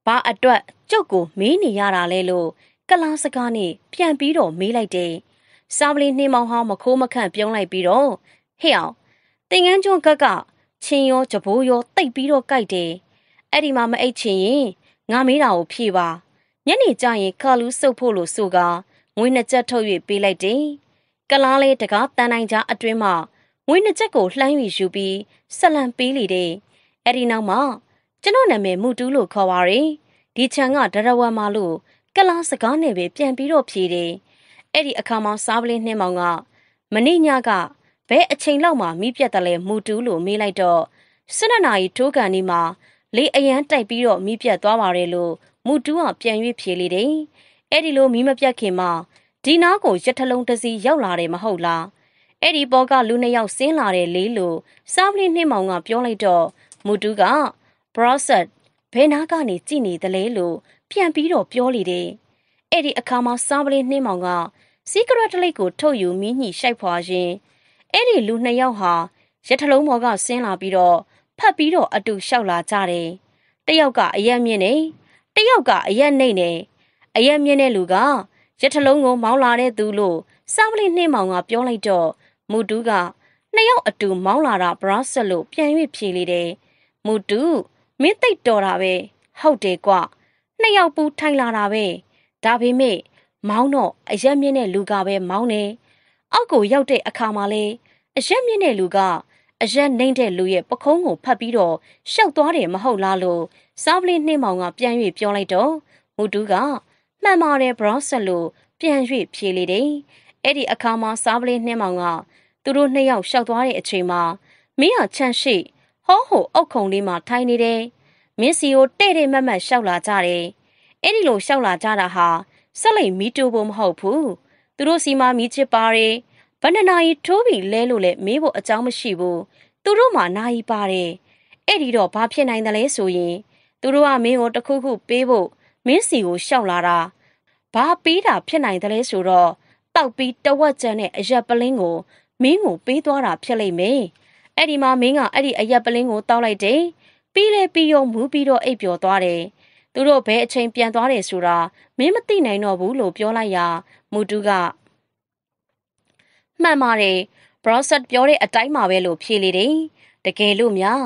ဘာအတွက်ကျုပ်ကိုမေးနေရတာလဲလို့ကလားစကားနဲ့ပြန်ပြီးတော့မေးလိုက်တယ်။စာပလင်နှင်းမောင်ဟောင်းမခိုးမခန့်ပြုံးလိုက်ပြီးတော့ဟဲ့အောင်တင်ငန်းကျွန်းကက်ကချင်းရောကြဘိုးရောတိတ်ပြီးတော့ကြိုက်တယ်။အဲ့ဒီမှာမအိတ်ချင်ရင်ငါမေးတာကိုဖြေပါ။ညနေကျရင်ကာလူးစုပ်ဖို့လို့ဆိုကငွေနှစ်ချက်ထုတ်၍ပေးလိုက်တယ်။ကလားလေးတကားတန်တိုင်းကြားအတွင်းမှာငွေနှစ်ချက်ကိုလှမ်း၍ယူပြီးဆက်လန်ပေးလေတယ်။အဲ့ဒီနောက်မှာကျွန်တော်နာမည်မူတူးလို့ခေါ်ပါရယ်။ဒီချန်ကဒရဝမ်မာလို့ကလားစကားနဲ့ပဲပြန်ပြီးတော့ဖြေတယ်။အဲ့ဒီအခါမှာစားပလင်းနှင်းမောင်ကမနေ့ညကဘဲအချိန်လောက်မှမိပြက်တယ်လဲမူတူးလို့မေးလိုက်တော့စစ်နှစ်နာရီထိုးကန်ဒီမှာ လေအရန်တိုက်ပြီးတော့မိပြက်သွားပါတယ်လို့မူတူးကပြန်၍ဖြေလေတယ်။အဲ့ဒီလိုမိမပြက်ခင်မှာဒီနားကိုရထလုံးတစ်စီးရောက်လာတယ်မဟုတ်လား။အဲ့ဒီပေါ်ကလူနှစ်ယောက်ဆင်းလာတယ်လေလို့စာပလီနှင်းမောင်က ပြောလိုက်တော့မူတူးက process ဘယ်နားကနေကြည်နေတယ်လဲလို့ပြန်ပြီးတော့ပြောလေတယ်။အဲ့ဒီအခါမှာစာပလီနှင်းမောင်က secret တလိပ်ကိုထုတ်ယူမိညှိရှိုက်ဖွာရင်းအဲ့ဒီလူနှစ်ယောက်ဟာရထလုံးပေါ်ကဆင်းလာပြီးတော့ဖတ်ပြီးတော့အတူလျှောက်လာကြတယ်။တယောက်ကအရက်မြင့်နေတယောက်ကအရက်နှိမ့်နေအရက်မြင့်တဲ့လူကရထလုံးကိုမောင်းလာတဲ့သူလို့စောင်းပလိနှင်းမောင်က ပြောလိုက်တော့မူတူးကနှစ်ယောက်အတူမောင်းလာတာဘရာဆက်လို့ပြန်၍ဖြေလေတယ်။မူတူးမင်းသိတော်တာပဲဟုတ်တယ်ကွနှစ်ယောက်ပူထိုင်လာတာပဲဒါပေမဲ့မောင်းတော့အရက်မြင့်တဲ့လူကပဲမောင်းနေအောက်ကိုရောက်တဲ့အခါမှာလဲအရက်မြင့်တဲ့လူကအရက်နှိမ့်တဲ့လူရဲ့ပခုံးကိုဖတ်ပြီးတော့ရှောက်သွားတယ်မဟုတ်လားလို့စားပလင်းနှင်းမောင်က ပြန်၍ပြောလိုက်တော့မူတူးကမှန်ပါတယ်ဘရော့ဆက်လို့ပြန်၍ဖြေလေတယ်။အဲ့ဒီအခါမှာစားပလင်းနှင်းမောင်က သူတို့နှစ်ယောက်ရှောက်သွားတဲ့အချိန်မှာမင်းဟာချန့်ရှိဟောဟိုအောက်ခုံလေးမှာထိုင်နေတယ်။မင်းစီကိုတဲ့တဲ့မတ်မတ်ရှောက်လာကြတယ်။အဲ့ဒီလိုရှောက်လာကြတာဟာဆက်လိမ်မီတူဖို့မဟုတ်ဘူး။သူတို့စီမမီချစ်ပါတယ်။ဘဏ္ဍနာရီထိုးပြီးလဲလို့လဲမေးဖို့အကြောင်းမရှိဘူးသူတို့မှနာရီပါတယ်အဲ့ဒီတော့ဘာဖြစ်နိုင်တယ်လဲဆိုရင်သူတို့ကမင်းကိုတခုခုပေးဖို့မင်းစီကိုရှောက်လာတာဘာပေးတာဖြစ်နိုင်တယ်လဲဆိုတော့တောက်ပြီးတဝက်ကျန်တဲ့အရက်ပလင်းကိုမင်းကိုပေးသွားတာဖြစ်လိမ့်မယ်အဲ့ဒီမှာမင်းကအဲ့ဒီအရက်ပလင်းကိုတောက်လိုက်တယ်ပြီးလဲပြီးရောမူးပြီးတော့အိပ်ပျော်သွားတယ်သူတို့ဘယ်အချိန်ပြန်သွားတယ်ဆိုတာမင်းမသိနိုင်တော့ဘူးလို့ပြောလိုက်ရာမူတူကမှန်ပါတယ်။ Brosset ပြောတဲ့အတိုင်းပါပဲလို့ဖြေလေတယ်။တကယ်လို့များ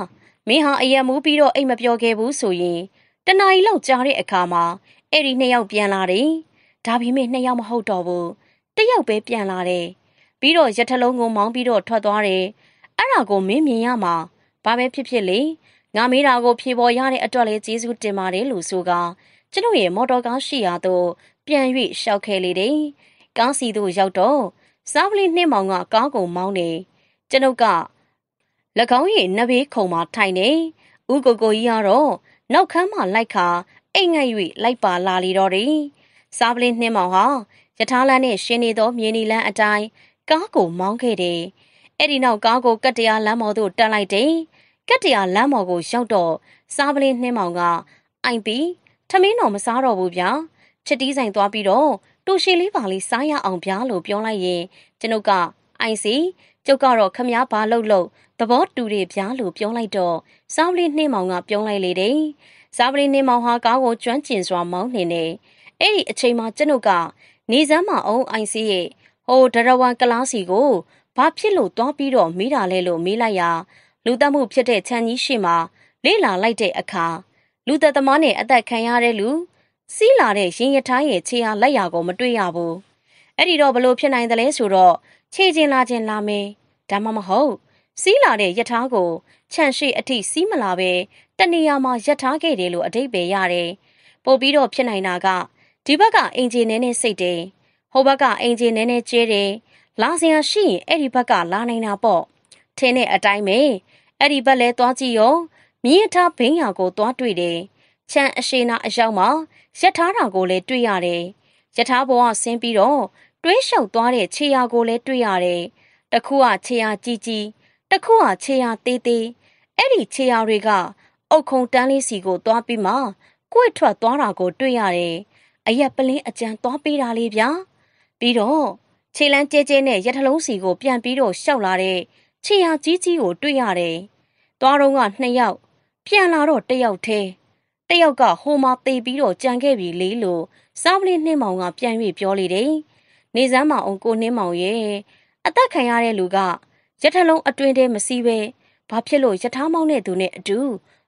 မင်းဟာအယံမူးပြီးတော့အိမ်မပြောခဲ့ဘူးဆိုရင်တနာရီလောက်ကြာတဲ့အခါမှာအဲ့ဒီနှစ်ယောက်ပြန်လာတယ်။ဒါပေမဲ့နှစ်ယောက်မဟုတ်တော့ဘူး။တစ်ယောက်ပဲပြန်လာတယ်။ပြီးတော့ရထလုံးကိုမောင်းပြီးတော့ထွက်သွားတယ်။အဲ့ဒါကိုမင်းမြင်ရမှာဘာပဲဖြစ်ဖြစ်လေငါမေးတာကိုဖြေပေါ်ရတဲ့အတွက်လည်းကျေးဇူးတင်ပါတယ်လို့ဆိုကကျွန်ုပ်ရဲ့မော်တော်ကားရှိရာသို့ပြန်၍ရှောက်ခဲ့လေတယ်။ကားစီသို့ရောက်တော့စားပလီနှင်းမောင်ကကားကုန်မောင်းနေကျွန်ုပ်က၎င်းရဲ့နဘေးခုံမှာထိုင်နေဥကိုကိုကြီးကတော့နောက်ခန်းမှာလိုက်ခါအိမ်ငှက်၍လိုက်ပါလာလီတော့တယ်စားပလီနှင်းမောင်ဟာယထာလန်းနဲ့ရှင်နေသောမြေနီလန်းအတိုင်းကားကိုမောင်းခဲ့တယ်အဲ့ဒီနောက်ကားကိုကတ်တရားလမ်းမော်သို့တက်လိုက်တယ်ကတ်တရားလမ်းမော်ကိုရောက်တော့စားပလီနှင်းမောင်က အိုင်ပီထမင်းတော်မစားတော့ဘူးဗျာချက်တီးဆိုင်သွားပြီးတော့တူရှင်လေးပါလေးစားရအောင်ပြားလို့ပြောလိုက်ရင်ကျွန်ုပ်ကအိုင်စီကျုပ်ကတော့ခမည်းဘာလို့လို့သဘောတူတယ်ဗျာလို့ပြောလိုက်တော့စောင်းလေးနှင်းမောင်က ပြောလိုက်လေတယ်။စောင်းလေးနှင်းမောင်ဟာကားကိုကျွမ်းကျင်စွာမောင်းနေနေအဲ့ဒီအချိန်မှာကျွန်ုပ်ကနေစမ်းမအောင်အိုင်စီရဲ့ဟိုဒရဝံကလားစီကိုဘာဖြစ်လို့တွားပြီးတော့မေးတာလဲလို့မေးလိုက်ရာ လူတက်မှုဖြစ်တဲ့ခြံကြီးရှိမှာလေ့လာလိုက်တဲ့အခါလူသက်သမားနဲ့အသက်ခံရတဲ့လူစီးလာတဲ့ရင်ရထားရဲ့ခြေဟာလက်ရာကိုမတွေ့ရဘူးအဲ့ဒီတော့ဘလို့ဖြစ်နိုင်တယ်လဲဆိုတော့ခြေချင်းလာချင်းလာမယ်ဒါမှမဟုတ်စီးလာတဲ့ရထားကိုခြံရှိအထိစီးမလာပဲတနေရာမှာရထားခဲ့တယ်လို့အတိတ်ပဲရတယ်ပို့ပြီးတော့ဖြစ်နိုင်တာကဒီဘက်ကအင်ဂျင်နဲနဲ့စိတ်တယ်ဟိုဘက်ကအင်ဂျင်နဲနဲ့ကျဲတယ်လာစရာရှိရင်အဲ့ဒီဘက်ကလာနိုင်တာပေါ့ထင်းတဲ့အတိုင်းပဲအဲ့ဒီဘက်လဲသွားကြည့်ရောမြင်းထားဘိန်းရာကို သွားတွေ့တယ်ခြံအရှိနာအရောက်မှာရထားတော်ကိုလည်းတွေ့ရတယ်။ရထားပေါ်ကဆင်းပြီးတော့တွင်းလျှောက်သွားတဲ့ခြေရာကိုလည်းတွေ့ရတယ်။တစ်ခုကခြေရာကြီးကြီးတစ်ခုကခြေရာသေးသေးအဲ့ဒီခြေရာတွေက အုတ်ခုံတန်းလေးစီကိုသွားပြီးမှကိုယ့်ထွက်သွားတာကိုတွေ့ရတယ်။အရက်ပလင်းအကြံသွားပေးတာလေးဗျာ။ပြီးတော့ခြေလန်းကျဲကျဲနဲ့ရထလုံးစီကိုပြန်ပြီးတော့ရှောက်လာတဲ့ခြေရာကြီးကြီးကို တွေ့ရတယ်။သွားတော့ကနှစ်ယောက်ပြန်လာတော့တစ်ယောက်သေးတယောက်ကဟိုမှာတေပြီးတော့ကြံခဲ့ပြီလေလို့စောင်းပလင်းနှင်းမောင်က ပြန်၍ပြောလေတယ်။နေစမ်းမောင်အောင်ကိုနှင်းမောင်ရဲ့အသက်ခံရတဲ့လူကရထလုံးအတွင်တည်းမစီးပဲဘာဖြစ်လို့ရထားမောင်းတဲ့သူနဲ့အတူ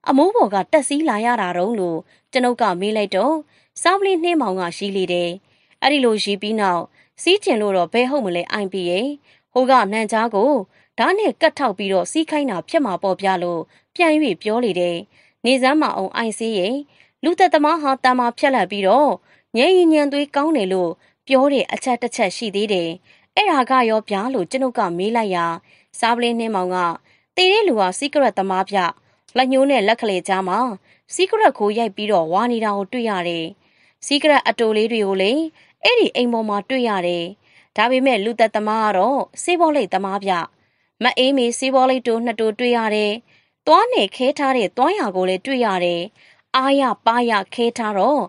အမိုးပေါ်ကတက်စီးလာရတာတုံးလို့ကျွန်ုပ်ကမေးလိုက်တော့စောင်းပလင်းနှင်းမောင်ကရှိလေတယ်။အဲ့ဒီလိုရှိပြီးနောက်စီးကျင်လို့တော့ဘဲဟုတ်မလဲအိုင်ပီရဲ့ဟိုကနန်ချားကိုဓာတ်နဲ့ကတ်ထောက်ပြီးတော့စီးခိုင်းတာဖြစ်မှာပေါ့ဗျာလို့ပြန်၍ပြောလေတယ်။နေစမ်းမအောင်အိုင်စီးရင်လူသက်သမားဟာတာမာဖြက်လက်ပြီးတော့ညံ့ညံ့သွေးကောင်းတယ်လို့ပြောတဲ့အချက်တစ်ချက်ရှိသေးတယ်။အဲ့ဒါကရောဗျာလို့ကျွန်ုပ်ကမေးလိုက်ရာ စားပလင်းနှင်းမောင်ကတေးတဲ့လူဟာ secret သမားပြလက်ညှိုးနဲ့လက်ကလေးကြားမှာ secret ကိုရိုက်ပြီးတော့ဝါနေတာကိုတွေ့ရတယ်။ secret အတိုလေးတွေကိုလည်းအဲ့ဒီအိမ်ပေါ်မှာတွေ့ရတယ်။ဒါပေမဲ့လူသက်သမားကတော့စေးဘောလိတ်သမားပြမအေးမီစေးဘောလိတ်တို့နှစ်တို့တွေ့ရတယ်။သွားနဲ့ခဲထားတဲ့သွားရာကိုလည်းတွေ့ရတယ်။အားရပါရခဲထားတော့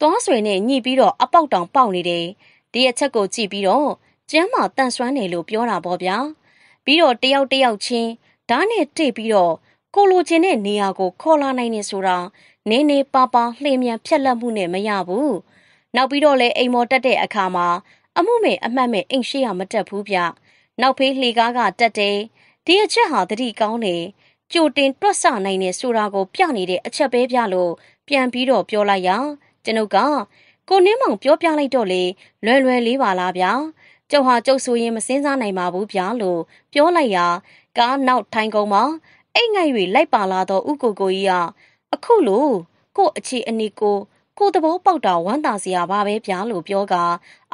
သွားဆွေနဲ့ညှိပြီးတော့အပေါက်တောင်ပေါက်နေတယ်။ဒီအချက်ကိုကြည့်ပြီးတော့ကျမ်းမာတန်ဆွမ်းတယ်လို့ပြောတာပေါ့ဗျာ။ပြီးတော့တယောက်တယောက်ချင်းဓာတ်နဲ့တိတ်ပြီးတော့ကိုလိုချင်တဲ့နေရာကိုခေါ်လာနိုင်နေဆိုတာနင်းနေပါပါလှည့်မြန်ဖြက်လက်မှုနဲ့မရဘူး။နောက်ပြီးတော့လဲအိမ်မော်တက်တဲ့အခါမှာအမှုမဲ့အမှတ်မဲ့အိမ်ရှိရမတက်ဘူးဗျ။နောက်ဖေးလှေကားကတက်တယ်။ဒီအချက်ဟာတတိကောင်းတယ်။ကြိုတင်တွက်ဆနိုင်တယ်ဆိုတာကိုပြနေတဲ့အချက်ပဲပြလို့ပြန်ပြီးတော့ပြောလိုက်ရကျွန်ုပ်ကကိုနင်းမောင်ပြောပြလိုက်တော့လေလွယ်လွယ်လေးပါလားဗျာကျုပ်ဟာကျုပ်ဆိုရင်မစင်းစားနိုင်ပါဘူးဗျာလို့ပြောလိုက်ရာကားနောက်ထိုင်ကုန်မှာအိတ်ငိုက်၍လိုက်ပါလာတော့ဥကိုကိုကြီးကအခုလို့ကို့အခြေအနေကိုကိုသဘောပေါက်တာဝမ်းသာစရာပါပဲဗျာလို့ပြောက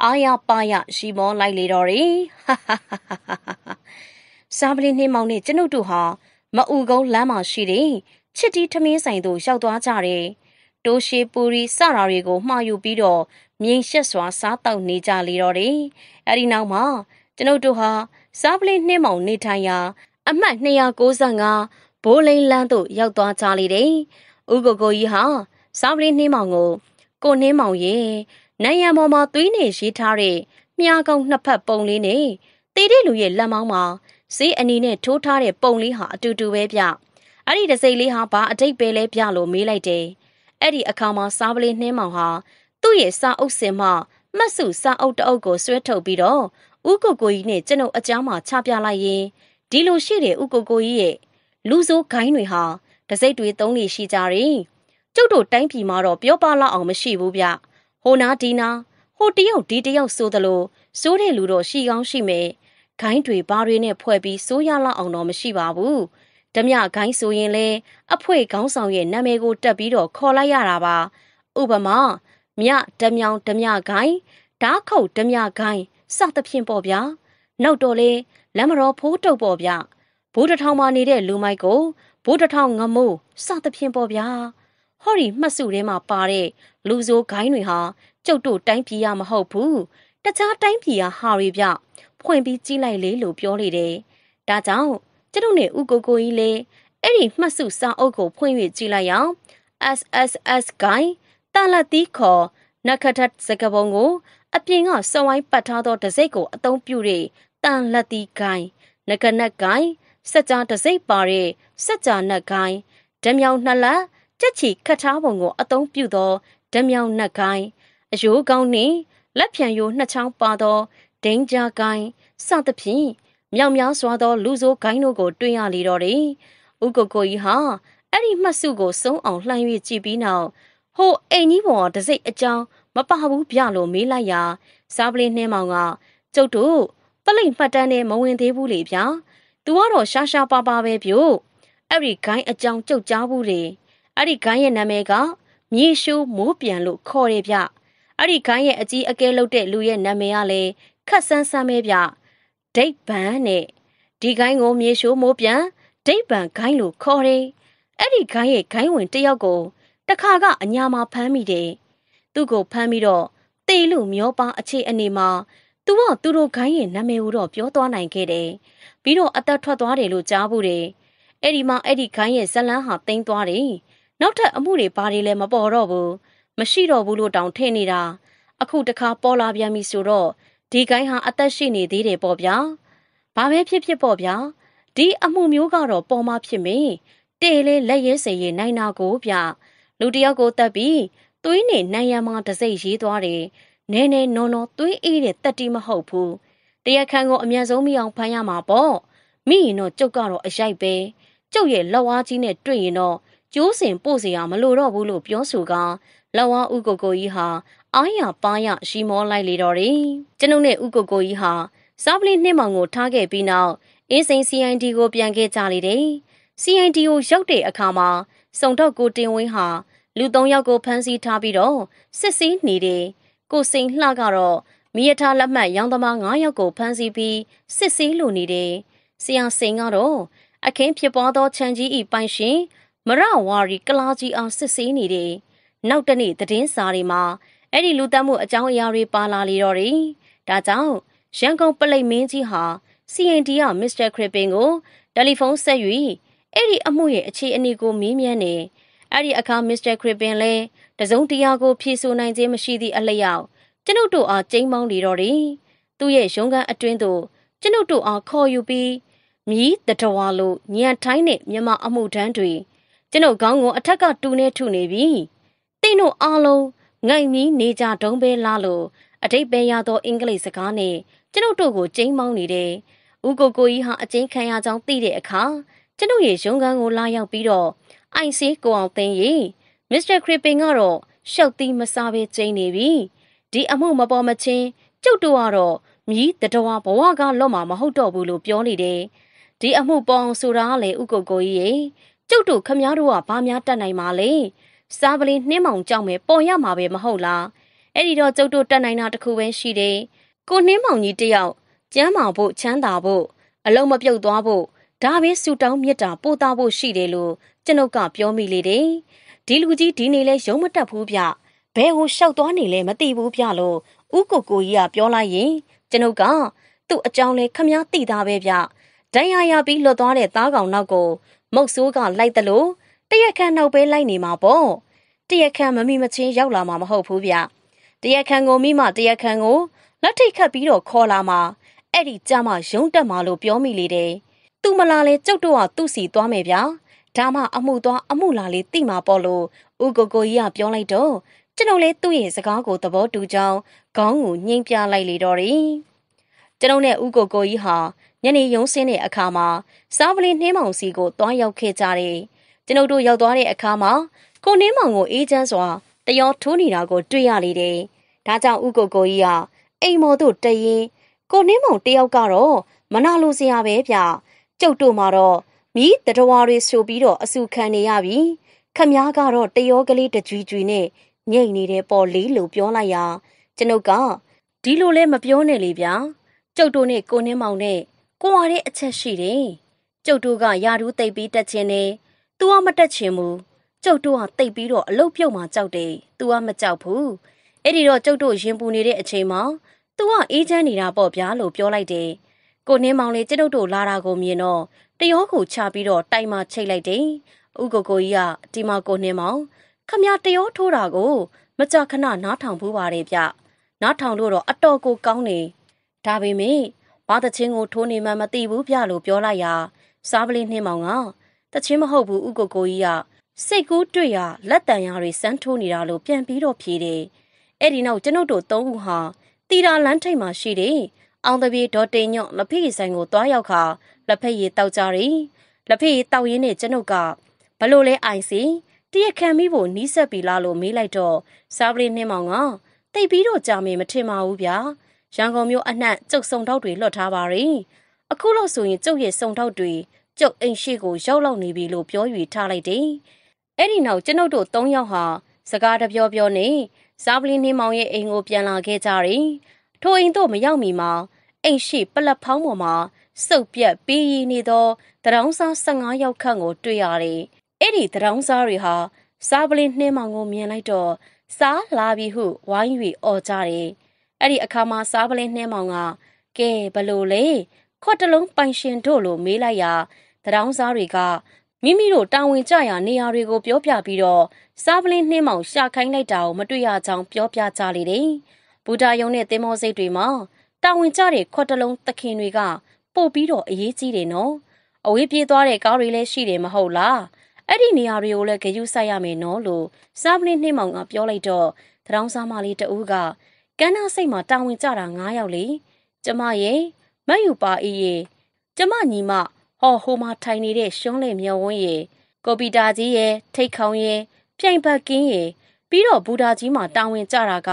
အာရပါရရှီမောလိုက်လေတော့ရီဟာဟာဟာဟာစာပလင်းနှင်းမောင်နဲ့ကျွန်ုပ်တို့ဟာမအူကုန်းလမ်းမှာရှိတဲ့ချစ်တီထမင်းဆိုင်သို့ရောက်သွားကြတယ်။တိုးရှိပူရီစတာတွေကိုမှားယူပြီးတော့မြင်းရှက်စွာစားတောက်နေကြလေတော့တယ်။အဲဒီနောက်မှာကျွန်ုပ်တို့ဟာစားပလင်းနှင်းမောင်နေထိုင်ရာ အမှတ်295ဘိုးလိန်လန်းသို့ရောက်သွားကြလေတယ်။ဥကိုကိုကြီးဟာစားပလင်းနှင်းမောင်ကို ကိုနှင်းမောင်ရဲ့နိုင်ငံပေါ်မှာသွေးနေရေးထားတဲ့မြားကောင်းနှစ်ဖက်ပုံလေးနဲ့တေးတဲ့လူရဲ့လက်မောင်းမှာဈေးအနေနဲ့ထိုးထားတဲ့ပုံလေးဟာအတူတူပဲဗျအဲ့ဒီတစိမ့်လေးဟာဘာအတိတ်ပဲလဲပြလို့မေးလိုက်တယ်အဲ့ဒီအခါမှာစားပလေးနှင်းမောင်ဟာ သူ့ရဲ့စာအုပ်စင်မှမတ်စုစာအုပ်တအုပ်ကိုဆွဲထုတ်ပြီးတော့ဥကိုကိုကြီးနဲ့ကျွန်ုပ်အကြောင်းမှချပြလိုက်ရင်ဒီလိုရှိတဲ့ဥကိုကိုကြီးရဲ့လူဆိုးဂိုင်းတွေဟာတစိမ့်တွေသုံးနေရှိကြတယ်ကျုပ်တို့တိုင်းပြည်မှာတော့ပြောပါလောက်အောင်မရှိဘူးဗျဟိုနာဒီနာဟိုတယောက်ဒီတယောက်ဆိုသလိုစိုးတဲ့လူတော့ရှိကောင်းရှိမယ်ဂိုင်းတွေဘာတွေနဲ့ဖွဲ့ပြီးဆိုးရလောက်အောင်တော့မရှိပါဘူးဓမြဂိုင်းဆိုရင်လဲအဖွဲ့ခေါင်းဆောင်ရဲ့နာမည်ကိုတက်ပြီးတော့ခေါ်လိုက်ရတာပါ ဥပမာမြဓမြောင်ဓမြဂိုင်းဓာခုတ်ဓမြဂိုင်းစသဖြင့်ပေါ့ဗျာနောက်တော့လေလမ်းမတော်ဖိုးတုတ်ပေါ့ဗျဘိုးတထောင်မှာနေတဲ့လူမိုက်ကိုဘိုးတထောင်ငမိုးစသဖြင့်ပေါ့ဗျာဟော်ဒီမှတ်စုထဲမှာပါတဲ့လူဆိုးဂိုင်းတွေဟာကျုပ်တို့တိုင်းပြည်ရမဟုတ်ဘူးတခြားတိုင်းပြည်ရဟာတွေဗျဖွင့်ပြီးကြည့်လိုက်လေလို့ပြောလေတယ်။ဒါကြောင့်ကျွန်တော်နဲ့ဥကိုကိုကြီးလည်းအဲ့ဒီမှတ်စုစာအုပ်ကိုဖွင့်၍ကြည့်လိုက်အောင် SSS guy တာလတိခေါ်နခတ်စကပုံကိုအပြင်ကစောင်းဝိုင်းပတ်ထားသောတစိုက်ကိုအသုံးပြုတဲ့တန်လက်တီဂိုင်းနကနက်ဂိုင်းစက်ကြားတစိုက်ပါတဲ့စက်ကြားနက်ဂိုင်းဓမြောင်နှစ်လက်ကြက်ချီခတ်ထားပုံကိုအသုံးပြုသောဓမြောင်နက်ဂိုင်းအယိုးကောင်းနှင့်လက်ဖြံယိုးနှစ်ချောင်းပါသောဒိန်ဂျာဂိုင်းစသဖြင့်မြောက်များစွာသော လူဆိုးဂိုင်းတို့ကို တွေ့ရလေတော့တယ်။ဥကိုကိုကြီးဟာအဲ့ဒီမှတ်စုကိုစုံအောင်လှမ်း၍ကြည့်ပြီးနောက်ဟိုအိမ်ကြီးပေါ်တစိ့အကြောင်းမပါဘူးပြလို့မေးလိုက်ရာ စားပလင်းနှင်းမောင်ကကျုပ်တို့ပလိတ်မှတ်တမ်းနဲ့မဝင်သေးဘူးလေဗျာ။ तू ကတော့ရှာရှာပါပါပဲပြို့။အဲ့ဒီဂိုင်းအကြောင်းကြုတ်ကြားဘူးလေ။အဲ့ဒီဂိုင်းရဲ့နာမည်ကမြေရှူးမိုးပြန်လို့ခေါ်တယ်ဗျ။အဲ့ဒီဂိုင်းရဲ့အကြီးအကဲလုပ်တဲ့လူရဲ့နာမည်ကလည်းခက်ဆန်းဆန်းပဲဗျဒိတ်ဗန်နဲ့ဒီဂိုင်းကိုမြေရှိုးမိုးပြန်ဒိတ်ဗန်ဂိုင်းလို့ခေါ်တယ်အဲ့ဒီဂိုင်းရဲ့ဂိုင်းဝင်တယောက်ကို တခါကအညာမှာဖမ်းမိတယ်သူ့ကိုဖမ်းပြီးတော့တေလူမျောပါအခြေအနေမှာသူကသူတို့ဂိုင်းရဲ့နာမည်ကိုတော့ပြောသွားနိုင်ခဲ့တယ်ပြီးတော့အသက်ထွက်သွားတယ်လို့ကြားဘူးတယ်အဲ့ဒီမှာအဲ့ဒီဂိုင်းရဲ့ဇလန်းဟာတိမ့်သွားတယ်နောက်ထပ်အမှုတွေဘာတွေလဲမပေါ်တော့ဘူးမရှိတော့ဘူးလို့တောင်ထင်နေတာအခုတခါပေါ်လာပြန်ပြီဆိုတော့ဒီဂိုင်းဟာအသက်ရှိနေသေးတယ်ပေါ့ဗျာဘာပဲဖြစ်ဖြစ်ပေါ့ဗျာဒီအမှုမျိုးကတော့ပေါ်မဖြစ်မင်းတေလေးလက်ရဲစင်ရနိုင်နာကိုဗျလူတယောက်ကိုတတ်ပြီးသွေးနေနိုင်ရမှာတစိ့ရေးသွားတယ်နဲနဲနော်နော်သွေးအေးတဲ့တက်တီမဟုတ်ဘူးတရက်ခန့်ကိုအမြန်ဆုံးမိအောင်ဖမ်းရမှာပေါ့မိရင်တော့ကျုပ်ကတော့အရိုက်ပဲကျုပ်ရဲ့လက်ဝါးကြီးနဲ့တွေ့ရင်တော့ကျိုးစင်ပို့စရာမလိုတော့ဘူးလို့ပြောဆိုကလက်ဝါဥကိုကိုကြီးဟာအာရပါရရှီမောလိုက်လေတော့တယ်ကျွန်ုပ်နဲ့ဥကိုကိုကြီးဟာစားပလီနှစ်မောင်ကို ထားခဲ့ပြီးနောက်အင်းစိန် CID ကိုပြန်ခဲ့ကြလေတယ် CID ကိုရောက်တဲ့အခါမှာစုံတော့ကိုတင်ဝင်းဟာလူ၃ယောက်ကိုဖမ်းဆီးထားပြီးတော့စစ်ဆေးနေတယ်ကိုစိန်လှကတော့မိရထားလက်မှတ်ရောင်းသမား9ယောက်ကိုဖမ်းဆီးပြီးစစ်ဆေးလိုနေတယ်ဆရာစိန်ကတော့အခင်းဖြစ်ပွားသောခြံကြီးဤပိုင်ရှင်မရဝါရီကလာကြီးအောင်စစ်ဆေးနေတယ်နောက်တနေ့သတင်းစာတွေမှာအဲ့ဒီလူတက်မှုအကြောင်းအရာတွေပါလာလေတော့တယ်။ဒါကြောင့်ရန်ကုန်ပလိတ်မင်းကြီးဟာ CND ကမစ္စတာခရစ်ပင်ကိုတယ်လီဖုန်းဆက်၍အဲ့ဒီအမှုရဲ့အခြေအနေကိုမေးမြန်းနေအဲ့ဒီအခါမစ္စတာခရစ်ပင်လည်းတစုံတရာကိုဖြေဆိုနိုင်ခြင်းမရှိသည့်အလျောက်ကျွန်ုပ်တို့အားကြိမ်းမောင်းလေတော့တယ်။သူ့ရဲ့ရုံးခန်းအတွင်းသို့ကျွန်ုပ်တို့အားခေါ်ယူပြီးမြည်တတော်လိုညံထိုင်းတဲ့မြမအမှုတန်းတွေကျွန်ုပ်ခေါင်းကိုအထက်ကတူနေထုနေပြီ။တင့်တို့အားလုံးငိုက်မီနေကြတုံးပဲလားလို့အတိတ်ပဲရသောအင်္ဂလိပ်စကားနဲ့ကျွန်ုပ်တို့ကိုကျိန်းမောင်းနေတယ်။ဦးကိုကိုကြီးဟာအကျဉ်းခံရကြောင်းသိတဲ့အခါကျွန်ုပ်ရဲ့ရုံးခန်းကိုလာရောက်ပြီးတော့အိုင်ဆေးကိုအောင်သိန်းရီမစ္စတာခရစ်ပင်ကတော့ရှောက်သီးမစားပဲကျိန်းနေပြီ။ဒီအမှုမပေါ်မချင်းကျုပ်တို့ကတော့မြည်တတော်ဘဝကလော့မှာမဟုတ်တော့ဘူးလို့ပြောနေတယ်။ဒီအမှုပေါ်ဆိုတာလေဥကိုကိုကြီးရေကျုပ်တို့ခမည်းတော်ကဘာများတတ်နိုင်မှာလဲ။စားပလင်းနှင်းမောင်ကြောက်မယ်ပေါ်ရမှာပဲမဟုတ်လားအဲ့ဒီတော့ကျုပ်တို့တက်နိုင်တာတခုပဲရှိတယ်ကိုနှင်းမောင်ကြီးတယောက်ကျမ်းမာဖို့ချမ်းသာဖို့အလုံးမပြုတ်သွားဖို့ဒါပဲဆူတောင်းမြတ်တာပို့သားဖို့ရှိတယ်လို့ကျွန်ုပ်ကပြောမိလေတယ်ဒီလူကြီးဒီနေလဲရုံမတက်ဘူးဗျဘယ်ဟိုလျှောက်သွားနေလဲမသိဘူးဗျလို့ဥကိုကိုကြီးကပြောလိုက်ရင် ကျွန်ုပ်ကသူ့အကြောင်းလဲခမည်းသိတာပဲဗျဒဏ်ရာရပြီးလွတ်သွားတဲ့သားကောင်နောက်ကိုမုတ်ဆိုးကလိုက်သလို့တရက်ခန့်နှုတ်ပဲလိုက်နေမှာပေါ့တရက်ခန့်မမိမချင်းရောက်လာမှာမဟုတ်ဘူးဗျတရက်ခန့်ကိုမိမတရက်ခန့်ကိုလက်ထိတ်ခတ်ပြီးတော့ခေါ်လာမှာအဲ့ဒီကြမှာယုံတက်မှာလို့ပြောမိလေတယ်သူမလာလဲကျုပ်တို့ကသူ့စီသွားမယ်ဗျာဒါမှအမှုသွားအမှုလာလေးတိမာပေါ့လို့ဦးကိုကိုကြီးကပြောလိုက်တော့ကျွန်တော်လဲသူ့ရဲ့စကားကိုသဘောတူကြောင်းခေါင်းကိုညှိပြလိုက်လေတော့တယ်ကျွန်တော်နဲ့ဦးကိုကိုကြီးဟာညနေရုံးဆင်းတဲ့အခါမှာစားပလီနှင်းမောင်စီကိုတွားရောက်ခဲ့ကြတယ်ကျွန်ုပ်တို့ရောက်သွားတဲ့အခါမှာကိုနှင်းမောင်ကိုအေးချမ်းစွာတရောထိုးနေတာကို တွေ့ရလေတယ်။ဒါကြောင့်ဥကိုကိုကြီးဟာအိမ်မော်တို့တရင်ကိုနှင်းမောင်တယောက်ကတော့မနာလိုစရာပဲဗျ။ကျုပ်တို့မှာတော့မိတတော်ဝါတွေဆိုပြီးတော့အဆူခံနေရပြီ။ခမ ्या ကတော့တရောကလေးတကြွီကြွီနဲ့ငိတ်နေတယ်ပေါ်လေးလို့ပြောလိုက်ရာကျွန်ုပ်ကဒီလိုလဲမပြောနဲ့လေဗျာ။ကျုပ်တို့နဲ့ကိုနှင်းမောင်နဲ့ကိုရတဲ့အချက်ရှိတယ်။ကျုပ်တို့ကယာတူးသိပ်ပြီးတက်ခြင်းနဲ့။ "तू ကမတက်ချင်ဘူး။ကျုပ်တို့ကသိပ်ပြီးတော့အလုပ်ပြုတ်မှာကြောက်တယ်။ तू ကမကြောက်ဘူး။အဲ့ဒီတော့ကျုပ်တို့ရင်ပူနေတဲ့အချိန်မှာ तू ကအေးချမ်းနေတာပေါ့ဗျာ"လို့ပြောလိုက်တယ်။ကိုနှင်းမောင်လည်းကျနော်တို့လာတာကိုမြင်တော့တယောကိုချပြီးတော့တိုက်မှာချိတ်လိုက်တယ်။ဦးကိုကိုကြီးက"ဒီမှာကိုနှင်းမောင်၊ခင်ဗျားတယောထိုးတာကိုမကြာခဏနားထောင်ဖူးပါတယ်ဗျ။နားထောင်လို့တော့အတော်ကိုကောင်းတယ်။ဒါပေမဲ့ဘာသီချင်းကိုထိုးနေမှန်းမသိဘူးဗျ"လို့ပြောလိုက်ရာစားပလင်းနှင်းမောင်ကတချင်းမဟုတ်ဘူးဥကိုကိုကြီးကစိတ်ကူးတွေ့ရလက်တန်ရတွေစမ်းထိုးနေတာလို့ပြန်ပြီးတော့ဖြေတယ်။အဲ့ဒီနောက်ကျွန်ုပ်တို့သုံးဦးဟာတီတာလမ်းထိပ်မှာရှိတဲ့အောင်တပြေဒေါ်တင်ညွန့်လက်ဖက်ရည်ဆိုင်ကိုသွားရောက်ခါလက်ဖက်ရည်တောက်ကြတယ်။လက်ဖက်ရည်တောက်ရင်းနဲ့ကျွန်ုပ်ကဘလို့လဲအိုင်စီတရခံမိဖို့နီးစပ်ပြီလားလို့မေးလိုက်တော့စာပလီနှင်းမောင်ကတိတ်ပြီးတော့ကြာမင်မထင်ပါဘူးဗျာ။ရန်ကုန်မြို့အနှံ့ကျုပ်စုံထောက်တွေလွှတ်ထားပါရင်အခုလို့ဆိုရင်ကျုပ်ရဲ့စုံထောက်တွေကျုပ်အိမ်ရှိကိုရောက်လောက်နေပြီလို့ပြော၍ထားလိုက်တယ်။အဲ့ဒီနောက်ကျွန်ုပ်တို့၃ယောက်ဟာစကားတပြောပြောနဲ့ဇာပလီနေမောင်ရဲ့အိမ်ကိုပြန်လာခဲ့ကြတယ်။ထိုအိမ်တို့မရောက်မီမှာအိမ်ရှိပလက်ဖောင်းပေါ်မှာစုပ်ပြက်ပြီးရီနေသောတရောင်းစား15ယောက်ခန့်ကိုတွေ့ရတယ်။အဲ့ဒီတရောင်းစားတွေဟာ စာပလင်နှင်းမောင်ကိုမြင်လိုက်တော့စားလာပြီဟုဝိုင်း၍အော်ကြတယ်။အဲ့ဒီအခါမှာစာပလင်နှင်းမောင်ကကဲဘလို့လေခော့တလုံးပိုင်ရှင်တို့လို့မေးလိုက်ရာတရောင်းစားတွေကမိမိတို့တာဝန်ကျရာနေရာတွေကိုပြောပြပြီးတော့စားပလင်းနှင်းမောင်ရှာခိုင်းလိုက်တာကိုမတွေ့ရကြောင်းပြောပြကြလေတယ်။ဘူတာယုံနဲ့သင်္ဘောစိတ်တွေမှာတာဝန်ကျတဲ့ခွက်တလုံးသခင်တွေက ပို့ပြီးတော့အရေးကြီးတယ်နော်။အဝေးပြေးသွားတဲ့ကားတွေလည်းရှိတယ်မဟုတ်လား။အဲ့ဒီနေရာတွေကိုလည်းဂရုစိုက်ရမယ်နော်လို့စားပလင်းနှင်းမောင်ကပြောလိုက်တော့တရောင်းစားမလေးတဦးကကန်းနာစိတ်မှာတာဝန်ကျတာ9ယောက်လေ။ကျမရဲ့မယူပါအေးရဲ့ကျမညီမဟော်ဟိုမှာထိုင်နေတဲ့ရှုံးလေမျောဝင်းရေကိုပီတာကြီးရေထိတ်ခေါင်းရေပြိုင်ဘက်ကင်းရေပြီးတော့ဘူတာကြီးမှာတာဝန်ကြတာက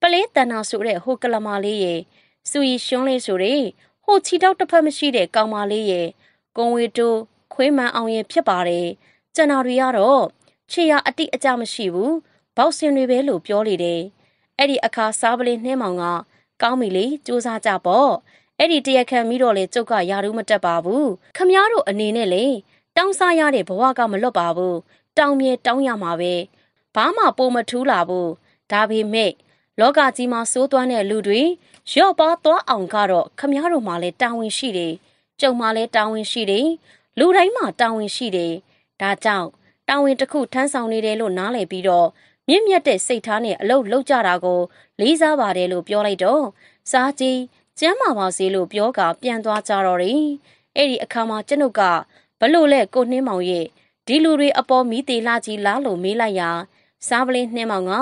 ပလဲတန်နာဆိုတဲ့ဟိုကလမာလေးရေစူရီရှုံးလေးဆိုတဲ့ဟိုချီတောက်တစ်ဖက်မရှိတဲ့ကောင်မလေးရေကွန်ဝေတိုးခွေးမန်အောင်ရေဖြစ်ပါတယ်ကျန်တာတွေကတော့ခြေရအတိအကျမရှိဘူးဘောက်စင်တွေပဲလို့ပြောလေတယ်အဲ့ဒီအခါစားပလေးနှဲမောင်ကကောင်းပြီလေစူးစမ်းကြပေါ့အဲ့ဒီတရားခံမိတော့လေကျုပ်ကယာတူးမတက်ပါဘူးခမားတို့အနေနဲ့လေတောင်းစားရတဲ့ဘဝကမလွတ်ပါဘူးတောင်းမြဲတောင်းရမှာပဲဘာမှပုံမထူးလာဘူးဒါပေမဲ့လောကကြီးမှာစိုးသွမ်းတဲ့လူတွေရော့ပါသွားအောင်ကတော့ခမားတို့မှလည်းတာဝန်ရှိတယ်ကျုံမှလည်းတာဝန်ရှိတယ်လူတိုင်းမှာတာဝန်ရှိတယ်ဒါကြောင့်တာဝန်တစ်ခုထမ်းဆောင်နေတယ်လို့နားလည်ပြီးတော့မြင့်မြတ်တဲ့စိတ်ထားနဲ့အလုပ်လုပ်ကြတာကို လေးစားပါတယ်လို့ပြောလိုက်တော့စားကြီးကျမ်းမာပါစေလို့ပြောကပြန်သွားကြတော့တယ်။အဲ့ဒီအခါမှာကျွန်ုပ်ကဘလို့လဲကိုနှင်းမောင်ရဲ့ဒီလူတွေအပေါ်မိသေးလာကြီးလားလို့မေးလိုက်ရာစားပလင်းနှင်းမောင်က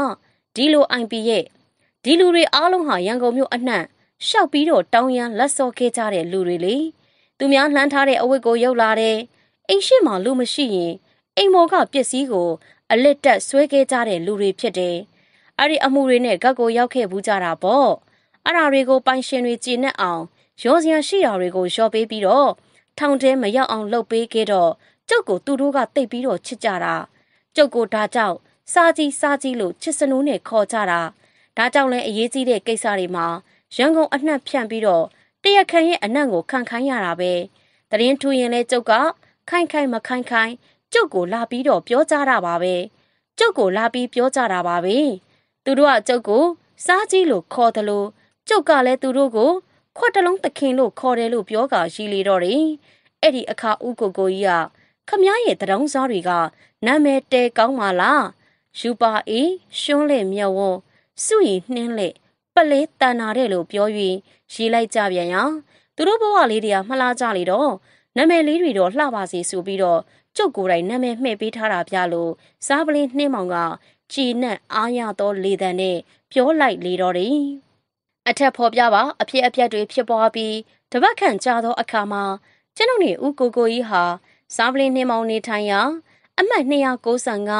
ဒီလို IP ရဲ့ဒီလူတွေအားလုံးဟာရန်ကုန်မြို့အနှံ့ရှောက်ပြီးတော့တောင်းရန်လက်စော်ခဲ့ကြတဲ့လူတွေလေသူများလှမ်းထားတဲ့အဝတ်ကိုရုပ်လာတဲ့အိမ်ရှိမှလူမရှိရင်အိမ်မော်ကပစ္စည်းကိုအလက်တက်ဆွဲခဲ့ကြတဲ့လူတွေဖြစ်တယ်။အဲ့ဒီအမှုတွေနဲ့ဂတ်ကိုရောက်ခဲ့ဘူးကြတာပေါ့။အဲ့ဒါတွေကိုပိုင်ရှင်တွေကျေနပ်အောင်ရောစရာရှိရာတွေကိုရော့ပေးပြီးတော့ထောင်ထဲမရောက်အောင်လှုပ်ပေးခဲ့တော့ကျုပ်ကိုသူတို့ကတိတ်ပြီးတော့ချစ်ကြတာကျုပ်ကိုဒါကြောင့်စာကြီးစာကြီးလို့ချစ်စနိုးနဲ့ခေါ်ကြတာဒါကြောင့်လဲအရေးကြီးတဲ့ကိစ္စတွေမှာရန်ကုန်အနှံ့ဖြန့်ပြီးတော့တရားခံရဲ့အနံ့ကိုခံခိုင်းရတာပဲတရင်ထူရင်လဲကျုပ်ကခိုင်ခိုင်မခိုင်ခိုင်ကျုပ်ကိုလာပြီးတော့ပြောကြတာပါပဲကျုပ်ကိုလာပြီးပြောကြတာပါပဲသူတို့ကကျုပ်ကို စားကြီးလို့ခေါ်တယ်လို့ကျုပ်ကလည်းသူတို့ကိုခွက်တလုံးသခင်လို့ခေါ်တယ်လို့ပြောကရှိလေတော့တယ်အဲ့ဒီအခါဦးကိုကိုကြီးကခမည်းရဲ့တရုံစားတွေကနာမည်တဲကောင်းပါလားယူပါအေးရှွန်းလက်မြဝွန်စုရီနှင်းလက်ပလဲတန်နာတဲ့လို့ပြော၍ရေးလိုက်ကြပြန်ရသူတို့ဘဝလေးတွေကမှလားကြလေတော့နာမည်လေးတွေတော့လှပါစေဆိုပြီးတော့ကျုပ်ကိုယ်တိုင်နာမည်မှည့်ပေးထားတာပြလို့စားပလင်းနှင်းမောင်ကကြည်နဲ့အားရသောလေတံနဲ့ပြောလိုက်လေတော့တယ်အထက်ဖော်ပြပါအဖြစ်အပျက်တွေဖြစ်ပွားပြီးတပတ်ခန့်ကြာသောအခါမှာကျွန်ုပ်နှင့်ဦးကိုကိုကြီးဟာစားပလင်းနှင်းမောင်းနေထိုင်ရာ အမှတ်295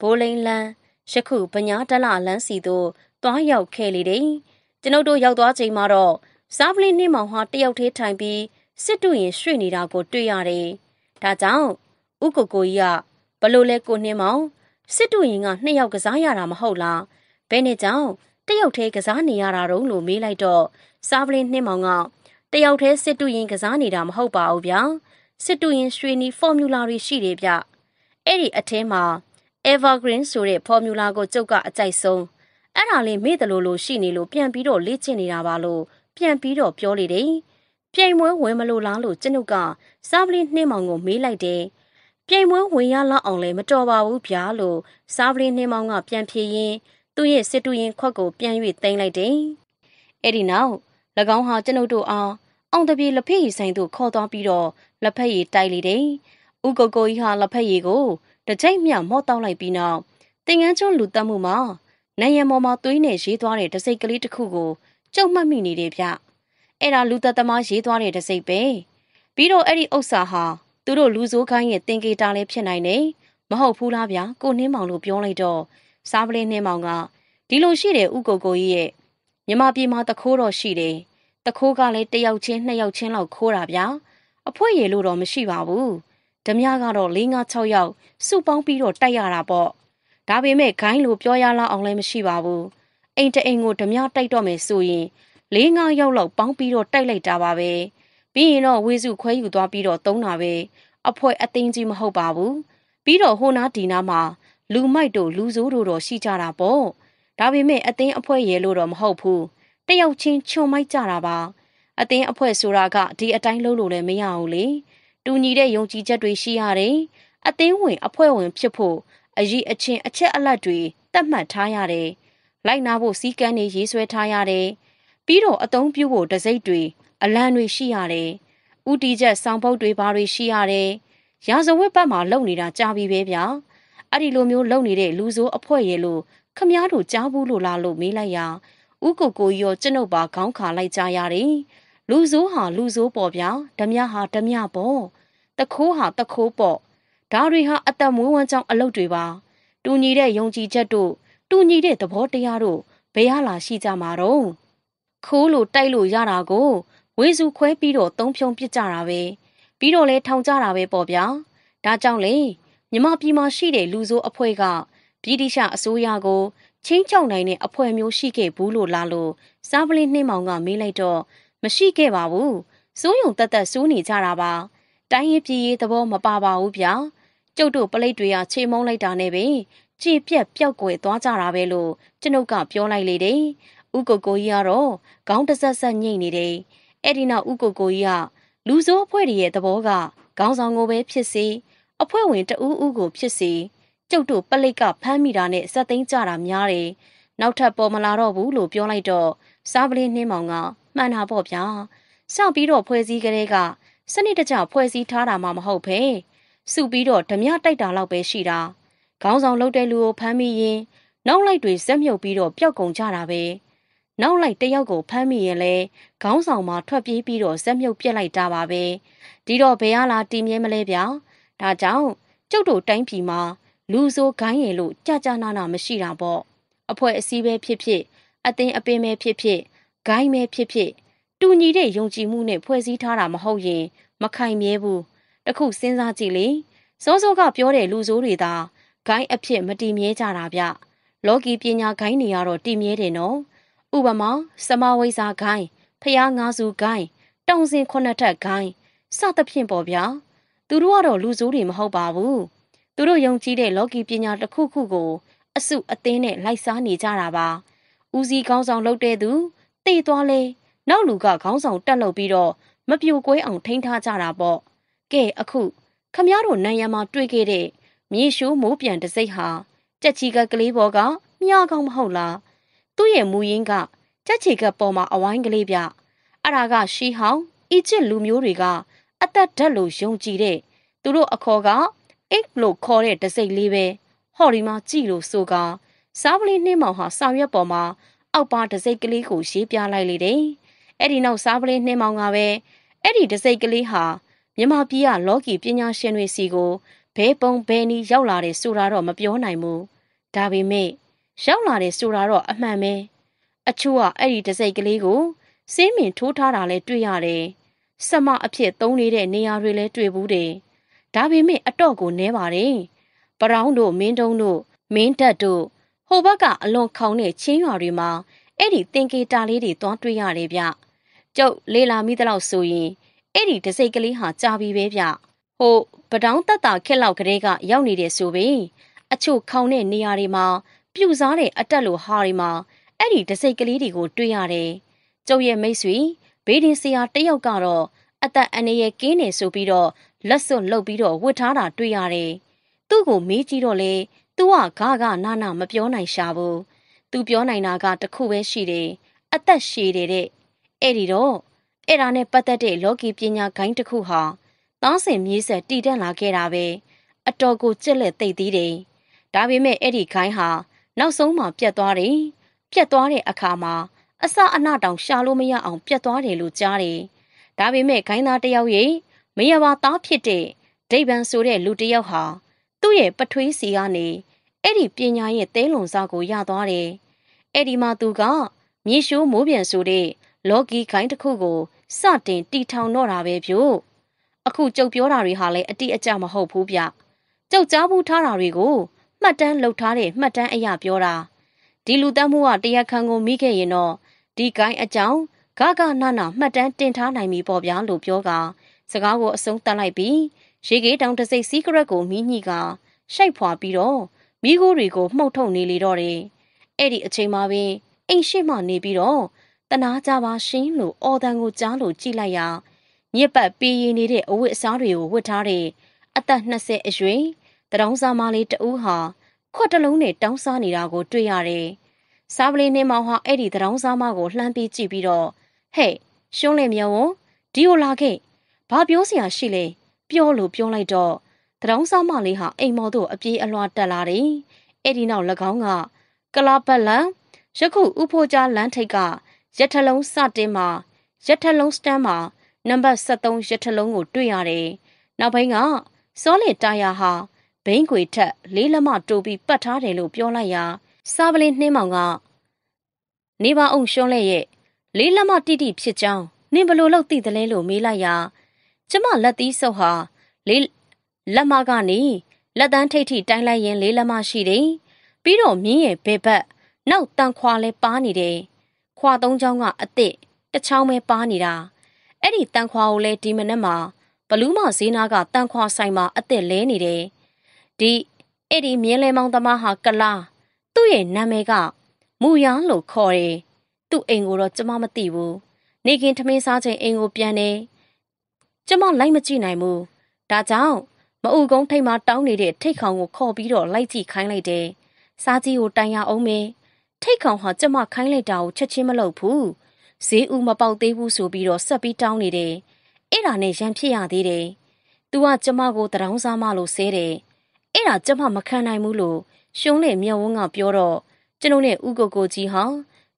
ဘိုးလိန်လန်းယခုပညာတလလန်းစီသို့တွားရောက်ခဲ့လေတယ်ကျွန်ုပ်တို့ရောက်သွားချိန်မှာတော့စားပလင်းနှင်းမောင်းဟာတယောက်သေးထိုင်ပြီးစစ်တူရင်ရွှေ့နေတာကိုတွေ့ရတယ်ဒါကြောင့်ဦးကိုကိုကြီးကဘလို့လဲကိုနှင်းမောင်းစစ်တူရင်ကနှစ်ယောက်ကစားရတာမဟုတ်လားဘယ်နဲ့ကြောင့်တယောက်တည်းကစားနေရတာတုံးလို့မေးလိုက်တော့စားပလင်းနှင်းမောင်ကတယောက်တည်းစစ်တူရင်ကစားနေတာမဟုတ်ပါဘူးဗျာစစ်တူရင်ရွှေနီဖော်မြူလာတွေရှိတယ်ဗျအဲ့ဒီအထင်းမှာ Evergreen ဆိုတဲ့ဖော်မြူလာကိုကျုပ်ကအကြိုက်ဆုံးအဲ့ဒါလေးမေ့တယ်လို့လို့ရှိနေလို့ပြန်ပြီးတော့လေ့ကျင့်နေတာပါလို့ပြန်ပြီးတော့ပြောလေတယ်ပြိမ်ပွဲဝင်မလို့လားလို့ကျွန်ုပ်ကစားပလင်းနှင်းမောင်ကိုမေးလိုက်တယ်ပြိမ်ပွဲဝင်ရလောက်အောင်လည်းမတော်ပါဘူးဗျာလို့စားပလင်းနှင်းမောင်ကပြန်ဖြေရင်းသူ့ရဲ့စစ်တူရင်ခွက်ကိုပြန်၍သိမ်းလိုက်တယ်။အဲ့ဒီနောက်၎င်းဟာကျွန်ုပ်တို့အားအောင်တပြေလက်ဖက်ရည်ဆိုင်သို့ခေါ်သွားပြီးတော့လက်ဖက်ရည်တိုက်လေတယ်။ဥကိုကိုကြီးဟာလက်ဖက်ရည်ကိုတစ်ချိန်မျှမော့တောက်လိုက်ပြီးနောက်တင်ငန်းကျွန်းလူတက်မှုမှာနိုင်ရန်ပေါ်မှာသွေးနဲ့ရေးသွားတဲ့တစိမ့်ကလေးတစ်ခုကိုကြုံမှတ်မိနေတယ်ဗျ။အဲ့ဒါလူသက်သမားရေးသွားတဲ့တစိမ့်ပဲ။ပြီးတော့အဲ့ဒီဥစ္စာဟာသူတို့လူဆိုးခိုင်းရဲ့တင်ကေတာလည်းဖြစ်နိုင်တယ်။မဟုတ်ဘူးလားဗျာကိုနှင်းမောင်လို့ပြောလိုက်တော့စားပလင်းနှင်းမောင်ကဒီလိုရှိတယ်ဥကိုကိုကြီးရဲ့မြမပြေမှာတခိုးတော့ရှိတယ်တခိုးကလည်းတယောက်ချင်းနှစ်ယောက်ချင်းလောက်ခိုးတာဗျာအဖွဲရလို့တော့မရှိပါဘူးဓမြကတော့၄၅6ယောက်စုပေါင်းပြီးတော့တိုက်ရတာပေါ့ဒါပေမဲ့ဂိုင်းလိုပြောရလောက်အောင်လည်းမရှိပါဘူးအိမ်တအိမ်ကိုဓမြတိုက်တော့မယ်ဆိုရင်၄၅ယောက်လောက်ပေါင်းပြီးတော့တိုက်လိုက်တာပါပဲပြီးရင်တော့ဝေစုခွဲယူသွားပြီးတော့သုံးတာပဲအဖွဲအသိကြီးမဟုတ်ပါဘူးပြီးတော့ဟိုနာဒီနာမှာလူမိုက်တို့လူဆိုးတို့တော့ရှိကြတာပေါ့ဒါပေမဲ့အသင်းအဖွဲ့ရဲလို့တော့မဟုတ်ဘူးတယောက်ချင်းချုံမိုက်ကြတာပါအသင်းအဖွဲ့ဆိုတာကဒီအတိုင်းလုပ်လို့လည်းမရဘူးလေတူညီတဲ့ယုံကြည်ချက်တွေရှိရတယ်အသင်းဝင်အဖွဲ့ဝင်ဖြစ်ဖို့အရေးအချင်းအချက်အလက်တွေတတ်မှတ်ထားရတယ်လိုက်နာဖို့စည်းကမ်းတွေရေးဆွဲထားရတယ်ပြီးတော့အသုံးပြုဖို့တစိုက်တွေအလံတွေရှိရတယ်ဥတီချက်ဆောင်ပုတ်တွေဘာတွေရှိရတယ်ရာဇဝတ်ဘက်မှာလုပ်နေတာကြာပြီပဲဗျာ။အဲ့ဒီလိုမျိုးလုပ်နေတဲ့လူဆိုးအဖွဲ့ရဲ့လို့ခမားတို့ကြားဘူးလို့လားလို့မေးလိုက်ရာဥကိုကိုရောကျွန်ုပ်ပါခေါင်းခါလိုက်ကြရတယ်လူဆိုးဟာလူဆိုးပေါ့ဗျာဓမြဟာဓမြပေါ့တခိုးဟာတခိုးပေါ့ဒါတွေဟာအသက်မွေးဝမ်းကြောင်းအလုပ်တွေပါတူညီတဲ့ယုံကြည်ချက်တို့တူညီတဲ့သဘောတရားတို့ဘယ်ဟာလာရှိကြမှာတော့ခိုးလို့တိုက်လို့ရတာကိုဝေစုခွဲပြီးတော့သုံးဖြုံပစ်ကြတာပဲပြီးတော့လဲထောင်ကြတာပဲပေါ့ဗျာဒါကြောင့်လေမြန်မာပြည်မှာရှိတဲ့လူဆိုးအဖွဲ့ကဗြိတိရှအစိုးရကိုချင်းချောက်နိုင်တဲ့အဖွဲ့မျိုးရှိခဲ့ဘူးလို့လာလို့စားပလင်းနှင်းမောင်ကမေးလိုက်တော့မရှိခဲ့ပါဘူးစိုးရုံတက်တက်စိုးနေကြတာပါတိုင်းရင်းပြည်ရေးသဘောမပါပါဘူးဗျာကျုပ်တို့ပလိတ်တွေကခြေမုံလိုက်တာနဲ့ပဲခြေပြက်ပျောက်ကွယ်သွားကြတာပဲလို့ကျွန်ုပ်ကပြောလိုက်လေတယ်ဥကိုကိုကြီးကတော့ခေါင်းတဆက်ဆက်ညိတ်နေတယ်အဲ့ဒီနောက်ဥကိုကိုကြီးကလူစိုးအဖွဲ့တွေရဲ့သဘောကခေါင်းဆောင်ကိုပဲဖြစ်စေအဖွဲ့ဝင်တဦးဦးကိုဖြစ်စေကျုပ်တို့ပလိတ်ကဖမ်းမိတာနဲ့ဇက်သိမ်းကြတာများတယ်နောက်ထပ်ပေါ်မလာတော့ဘူးလို့ပြောလိုက်တော့စားပလင်းနှင်းမောင်ကမှန်တာပေါ့ဗျာစပြီးတော့ဖွဲ့စည်းကလေးကစနစ်တကျဖွဲ့စည်းထားတာမှမဟုတ်ဘဲစုပြီးတော့ဓမြတိုက်တာလောက်ပဲရှိတာခေါင်းဆောင်လှုပ်တဲ့လူကိုဖမ်းမိရင်နောက်လိုက်တွေဇက်မြုပ်ပြီးတော့ပျောက်ကုန်ကြတာပဲနောက်လိုက်တယောက်ကိုဖမ်းမိရင်လဲခေါင်းဆောင်မှာထွက်ပြေးပြီးတော့ဇက်မြုပ်ပြက်လိုက်တာပါပဲဒီတော့ဘယ်ရလာတီမြဲမလဲဗျာ။ဒါကြောင့်ကျုပ်တို့တိုင်းပြည်မှာ လူဆိုဂိုင်းရင်လို့ကြာကြာနာနာမရှိတာပေါ့။အဖွဲ့အစည်းပဲဖြစ်ဖြစ်အသင်းအပင်ပဲဖြစ်ဖြစ်ဂိုင်းပဲဖြစ်ဖြစ်တူညီတဲ့ယုံကြည်မှုနဲ့ဖွဲ့စည်းထားတာမဟုတ်ရင်မခိုင်မြဲဘူး။တခုစဉ်းစားကြည့်လေ။စိုးစိုးကပြောတဲ့လူဆိုတွေသာဂိုင်းအဖြစ်မတည်မြဲကြတာဗျ။လောကီပညာဂိုင်းတွေကတော့တည်မြဲတယ်နော်။ဥပမာစမဝိဇ္ဇာဂိုင်းဖျားငါးစုဂိုင်းတောင်စင်ခုနှစ်ထပ်ဂိုင်းစသဖြင့်ပေါ့ဗျာ။သူတို့ကတော့လူဆိုးတွေမဟုတ်ပါဘူးသူတို့ယုံကြည်တဲ့လော်ကီပညာတစ်ခုခုကိုအစုအသင်းနဲ့လိုက်စားနေကြတာပါဦးစီးခေါင်းဆောင်လုပ်တဲ့သူတေသွားလဲနောက်လူကခေါင်းဆောင်တက်လုပ်ပြီးတော့မပြိုကွဲအောင်ထိန်းထားကြတာပေါ့ကဲအခု ခမရတို့နန်ရံမှာတွေ့ခဲ့တဲ့မြေရှိုးမိုးပြန်တစိ့ဟာကြက်ချီကကလေးပေါ်ကမြားကောင်းမဟုတ်လားသူ့ရဲ့မူရင်းကကြက်ချီကပေါ်မှာအဝိုင်းကလေးပြအဲ့ဒါကရှီဟောင်းအီဂျစ်လူမျိုးတွေကအသက်ဓာတ်လို့ယုံကြည်တဲ့သူတို့အခေါ်က egg လို့ခေါ်တဲ့တစိမ့်လေးပဲဟော်ဒီမှာကြည်လို့ဆိုကစားပလီနှင်းမောင်ဟာဆောင်ရွက်ပေါ်မှာအောက်ပါတစိမ့်ကလေးကိုရေးပြလိုက်လေတယ်။အဲ့ဒီနောက်စားပလီနှင်းမောင်ကပဲအဲ့ဒီတစိမ့်ကလေးဟာမြမပြည်ကလော်ကီပညာရှင်တွေ စီကိုဘဲပုံဘဲနီးရောက်လာတယ်ဆိုတာတော့မပြောနိုင်ဘူး။ဒါပေမဲ့ရောက်လာတယ်ဆိုတာတော့အမှန်ပဲ။အချို့ကအဲ့ဒီတစိမ့်ကလေးကိုစင်းမင်ထိုးထားတာလဲတွေ့ရတယ်။စမအဖြစ်သုံးနေတဲ့နေရာတွေလည်းတွေ့ဘူးတယ်။ဒါပေမဲ့အတော့ကိုနဲပါတယ်။ပရောင်းတို့မင်းတုံးတို့မင်းတက်တို့ဟိုဘက်ကအလွန်ခေါင်းတဲ့ချင်းရွာတွေမှာအဲ့ဒီသင်္ကေတာလေးတွေတွားတွေ့ရတယ်ဗျ။ကျုပ်လေလာမိသလောက်ဆိုရင်အဲ့ဒီတစိတ်ကလေးဟာကြာပြီပဲဗျ။ဟိုပတောင်းတက်တာခက်လောက်ကလေးကရောက်နေတယ်ဆိုပေအချို့ခေါင်းတဲ့နေရာတွေမှာပြူစားတဲ့အတက်လိုဟာတွေမှာအဲ့ဒီတစိတ်ကလေးတွေကို တွေ့ရတယ်။ကျုပ်ရဲ့မိတ်ဆွေဘေးဒင်ဆရာတယောက်ကတော့အသက်အန္တရာယ်ကင်းနေဆိုပြီးတော့လက်စွပ်လှုပ်ပြီးတော့ဝစ်ထားတာတွေ့ရတယ်။သူ့ကိုမေးကြည့်တော့လေသူကဂါဂနာနာမပြောနိုင်ရှာဘူး။သူပြောနိုင်တာကတခုပဲရှိတယ်။အသက်ရှည်တယ်တဲ့။အဲ့ဒီတော့အဲ့ဒါနဲ့ပတ်သက်တဲ့လော်ကီပညာဂိုင်းတစ်ခုဟာတောင်းစင်မြေးဆက်တည်တက်လာခဲ့တာပဲ။အတော်ကိုကြက်လက်သိသေးတယ်။ဒါပေမဲ့အဲ့ဒီဂိုင်းဟာ နောက်ဆုံးမှပြတ်သွားတယ်။ပြတ်သွားတဲ့အခါမှာအစအနတောင်ရှာလို့မရအောင် ပြတ်သွားတယ်လို့ကြားတယ်။ဒါပေမဲ့ဂိုင်းသားတယောက်ရဲ့မရပါသားဖြစ်တဲ့ဒိဗန်ဆိုတဲ့လူတယောက်ဟာသူ့ရဲ့ပထွေးစီကနေအဲ့ဒီပညာရဲ့သဲလွန်စားကိုရသွားတယ်။အဲ့ဒီမှာသူကမြေရှိုးမိုးပြန်ဆိုတဲ့လော်ဂီဂိုင်းတစ်ခုကိုစတင်တီထောင်တော့တာပဲပြို့။အခုကြုတ်ပြောတာတွေဟာလည်းအတိအကျမဟုတ်ဘူးဗျ။ကြုတ်ကြားဘူးထားတာတွေကိုမှတ်တမ်းလုပ်ထားတဲ့မှတ်တမ်းအရာပြောတာ။ဒီလူတတ်မှုကတရားခံကိုမိခဲ့ရင်တော့ဒီကိုင်းအကြောင်းဂဂနနမှတ်တမ်းတင်ထားနိုင်ပြီပေါ့ဗျာလို့ပြောက စကားကိုအဆုံးသတ်လိုက်ပြီးရေကေးတောင်တစိတ်စီးကရက်ကိုမိညိကရှိုက်ဖွာပြီးတော့မိခိုးတွေကိုမှုတ်ထုတ်နေလေတော့တယ်အဲ့ဒီအချိန်မှာပဲအိမ်ရှိမှနေပြီးတော့တနာကြပါရှင်လို့အော်တန်ကိုကြားလို့ကြိလိုက်ရညစ်ပတ်ပေးရနေတဲ့အဝတ်အစားတွေကိုဝတ်ထားတဲ့အသက်20အရွယ်တရောင်းစားမလေးတဦးဟာခွက်တလုံးနဲ့တောင်းစားနေတာကို တွေ့ရတယ်စားပလင်းနှင်းမောင်ဟာအဲ့ဒီတံတောင်းစားမကိုလှမ်းပြီးကြည့်ပြီးတော့ဟဲ့ရှုံးလေမြော်ဝဒီကိုလာခဲ့ဘာပြောစရာရှိလဲပြောလို့ပြောလိုက်တော့တံတောင်းစားမလေးဟာအိမ်မော်တို့အပြေးအလွှာတက်လာတယ်အဲ့ဒီနောက်၎င်းကကလာပတ်လန်ယခုဥဖိုးကြားလမ်းထိပ်ကရထလုံးစတင်မှာရထလုံးစတန်းမှာနံပါတ်73ရထလုံးကိုတွေ့ရတယ်နောက်ပိုင်းကစောလင်တာယာဟာဘိန်းခွေထက်လေးလက်မတိုးပြီးပတ်ထားတယ်လို့ပြောလိုက်ရာစာပလင်နှင်းမောင်ကနေပါအောင်ရှုံးလဲ့ရဲ့လေးလက်မတိတိဖြစ်ကြောင်းနင်ဘလို့လောက်သိတယ်လဲလို့မေးလိုက်ရာကျမလက်သီးဆုပ်ဟာလေးလက်မကနေလက်တန်းထိတ်ထိတိုင်းလိုက်ရင်လေးလက်မရှိတယ်ပြီးတော့မြင်းရဲ့ဘဲဘက် နောက်တန်ခွာလဲပါနေတယ်ခွာသုံးချောင်းကအစ်စ်တစ်ချောင်းပဲပါနေတာအဲ့ဒီတန်ခွာကိုလဲဒီမနေ့မှာဘလူးမဈေးနာကတန်ခွာဆိုင်မှာအစ်စ်လဲနေတယ်ဒီအဲ့ဒီမြင်းလဲမောင်းသမားဟာကလားသူ့ရဲ့နာမည်ကမူယောင်းလို့ခေါ်တယ်။သူ့အိမ်ကိုတော့ကျမမသိဘူး။နေခင်ထမင်းစားချိန်အိမ်ကိုပြန်တယ်။ကျမလိုက်မကြည့်နိုင်ဘူး။ဒါကြောင့်မအူကုန်းထိတ်မှတောင်းနေတဲ့ထိတ်ခေါင်ကိုခေါ်ပြီးတော့လိုက်ကြည့်ခိုင်းလိုက်တယ်။စားကြီးကိုတိုင်ရအောင်မေထိတ်ခေါင်ဟာကျမခိုင်းလိုက်တာကိုချက်ချင်းမလုပ်ဘူး။ဈေးဥမပေါက်သေးဘူးဆိုပြီးတော့ဆက်ပြီးတောင်းနေတယ်။အဲ့ဒါနဲ့ရန်ဖြစ်ရသေးတယ်။သူကကျမကိုတရောင်းစားမလို့ဆဲတယ်။အဲ့ဒါကျမမခံနိုင်ဘူးလို့ရှုံးလေမျက်ဝန်းက ပြောတော့ကျွန်ုပ်နဲ့ဥကိုကိုကြီးဟာ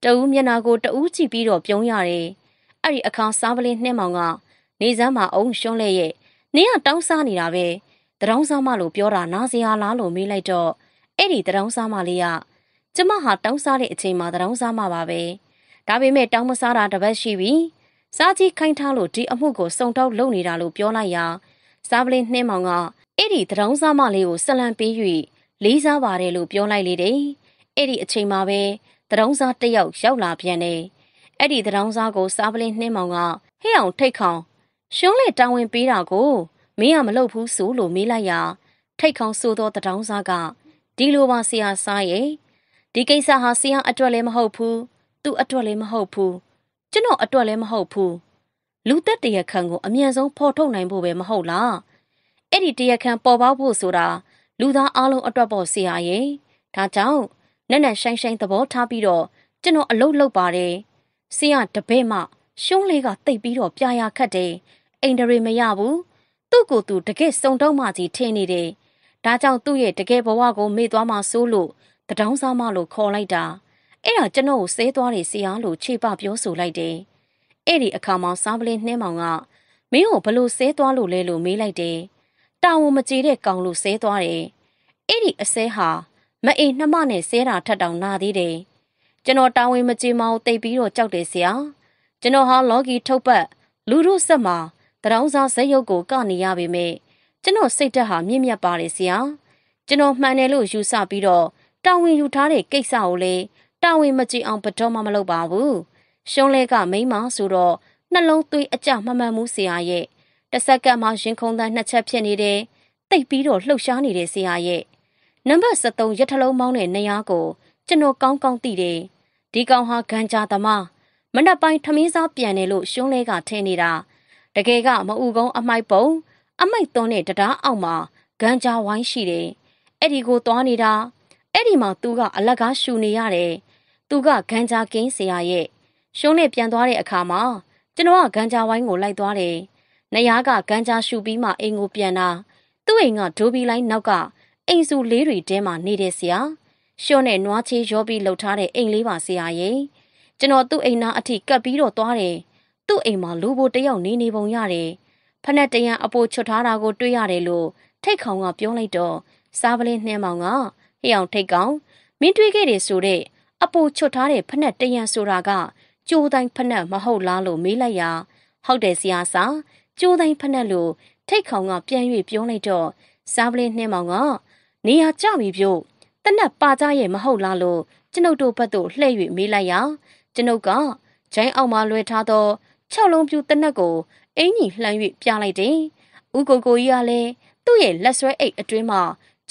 တဦးမျက်နာကိုတဦးကြည့်ပြီးတော့ပြုံးရတယ်။အဲ့ဒီအခါစားပလင်းနှင်းမောင်က နေစမ်းမအောင်ရှုံးလေရဲ့နင်းကတောင်းစားနေတာပဲတရောင်းစားမလို့ပြောတာနားစရာလားလို့မေးလိုက်တော့အဲ့ဒီတရောင်းစားမလေးကကျမဟာတောင်းစားတဲ့အချိန်မှာတရောင်းစားမပါပဲ။ဒါပေမဲ့တောင်းမစားတာတပတ်ရှိပြီ။စားကြီးခိုင်းထားလို့ဒီအမှုကိုစုံတောက်လုပ်နေတာလို့ပြောလိုက်ရာစားပလင်းနှင်းမောင်ကအဲ့ဒီတရောင်းစားမလေးကိုဆက်လန်ပေး၍လေးစားပါတယ်လို့ပြောလိုက်လေတယ်။အဲ့ဒီအချိန်မှာပဲတရုံးစားတစ်ယောက်ရောက်လာပြန်တယ်။အဲ့ဒီတရုံးစားကိုစားပလင်းနှင်းမောင်ကဟဲ့အောင်ထိတ်ခေါင်ရှုံးလေတောင်းဝင်ပေးတာကိုမင်းကမလုပ်ဘူးဆိုလို့မေးလိုက်ရာထိတ်ခေါင်ဆိုသောတရုံးစားကဒီလိုပါဆရာစားရဲ့ဒီကိစ္စဟာဆရာအတွက်လည်းမဟုတ်ဘူးသူ့အတွက်လည်းမဟုတ်ဘူးကျွန်တော်အတွက်လည်းမဟုတ်ဘူးလူသက်တရခံကိုအမြန်ဆုံးဖော်ထုတ်နိုင်ဖို့ပဲမဟုတ်လားအဲ့ဒီတရခံပေါ်ပေါက်ဖို့ဆိုတာလူသားအလုံးအတွက်ပေါ့ဆရာရဲ့ဒါကြောင့်နက်နက်ရှိုင်းရှိုင်းသဘောထားပြီးတော့ကျွန်တော်အလုပ်လုပ်ပါတယ်ဆရာတပည့်မှရှုံးလေးကတိတ်ပြီးတော့ပြာရခတ်တယ်အိန္ဒြေမရဘူးသူ့ကိုယ်သူတကယ်စုံတော့မှကြီးထင်နေတယ်ဒါကြောင့်သူ့ရဲ့တကယ်ဘဝကိုမေ့သွားမှဆိုးလို့တဒေါင်းစားမလို့ခေါ်လိုက်တာအဲ့ဒါကျွန်တော်ကိုဆဲသွားတယ်ဆရာလို့ခြေပပြောဆိုလိုက်တယ်အဲ့ဒီအခါမှာစားပလင်းနှဲမောင်ကမင်းကိုဘလို့ဆဲသွားလို့လဲလို့မေးလိုက်တယ်တာဝန်မကျေတဲ့ကောင်လို့ဆဲသွားတယ်။အဲ့ဒီအဆဲဟာမအိမ်နှမနဲ့ဆဲတာထက်တောင်နာသေးတယ်။ကျွန်တော်တာဝန်မကျေမအောင်တိတ်ပြီးတော့ကြောက်တယ်ဆရာ။ကျွန်တော်ဟာလော်ဂီထုတ်ပတ်လူတို့ဆက်မှာတရောင်းစားဇက်ရုပ်ကိုကနေရပေမဲ့ကျွန်တော်စိတ်ဓာတ်ဟာမြင့်မြတ်ပါတယ်ဆရာ။ကျွန်တော်မှန်တယ်လို့ယူဆပြီးတော့တာဝန်ယူထားတဲ့ကိစ္စကိုလေတာဝန်မကျေအောင်ဘတော်မှမလုပ်ပါဘူး။ရှုံးလဲကမိမဆိုတော့နှလုံးသွေးအကြမမှန်မှုဆရာရဲ့တစ်စက္ကန့်မှာရင်ခုန်သံနှစ်ချက်ဖြစ်နေတယ်။တိတ်ပြီးတော့လှုပ်ရှားနေတဲ့ဆရာရဲ့နံပါတ်73ရထလုံးမောင်းတဲ့နေရာကိုကျွန်တော်ကောင်းကောင်းသိတယ်။ဒီကောင်ဟာဂန်ဂျာသမားမနက်ပိုင်းထမင်းစားပြန်တယ်လို့ရှုံးလဲကထင်နေတာ။တကယ်ကမအူကုန်းအမိုက်ပုံ အမိုက်သွန်းတဲ့တံတားအောက်မှာဂန်ဂျာဝိုင်းရှိတယ်။အဲ့ဒီကိုသွားနေတာအဲ့ဒီမှာ သူက အလက်ကားရှူနေရတယ်။သူကဂန်ဂျာကင်းဆရာရဲ့ရှုံးနဲ့ပြန်သွားတဲ့အခါမှာကျွန်တော်ကဂန်ဂျာဝိုင်းကိုလိုက်သွားတယ်။နရားကကန်းကြားရှူပြီးမှအိမ်ကိုပြန်တာသူ့အိမ်ကဒိုဘီလိုင်းနောက်ကအိမ်စုလေးတွေထဲမှာနေတဲ့ဆရာ ရှော့နဲ့နွားချေရောပြီးလှုပ်ထားတဲ့အိမ်လေးပါဆရာရဲ့ကျွန်တော်သူ့အိမ်နာအထိကပ်ပြီးတော့သွားတယ်သူ့အိမ်မှာလူဘိုတယောက်နေနေပုံရတယ်ဖနက်တရံအပိုချွတ်ထားတာကိုတွေ့ရတယ်လို့ထိတ်ခေါင်ကပြောလိုက်တော့စားပလင်းနှင်းမောင်ကဟိအောင်ထိတ်ကောင်မင်းတွေးခဲ့တယ်ဆိုတဲ့အပိုချွတ်ထားတဲ့ဖနက်တရံဆိုတာကကြိုးတိုင်းဖနက်မဟုတ်လားလို့မေးလိုက်ရာ ဟုတ်တယ်ဆရာစာကျိုးတိုင်းဖက်နှက်လို့ထိတ်ခေါင်ကပြန်၍ပြုံးလိုက်တော့စားပလင်းနှင်းမောင်က နေရာကျပြီပြို့တနက်ပါကြရဲ့မဟုတ်လားလို့ကျွန်ုပ်တို့ဘက်သို့လှည့်၍မေးလိုက်ရာကျွန်ုပ်ကဂျိုင်းအောင်မှလွှဲထားသော၆လုံးပြူတနက်ကိုအင်းကြီးလှမ်း၍ပြလိုက်တယ်။ဦးကိုကိုကြီးကလည်းသူ့ရဲ့လက်ဆွဲအိတ်အတွင်းမှာ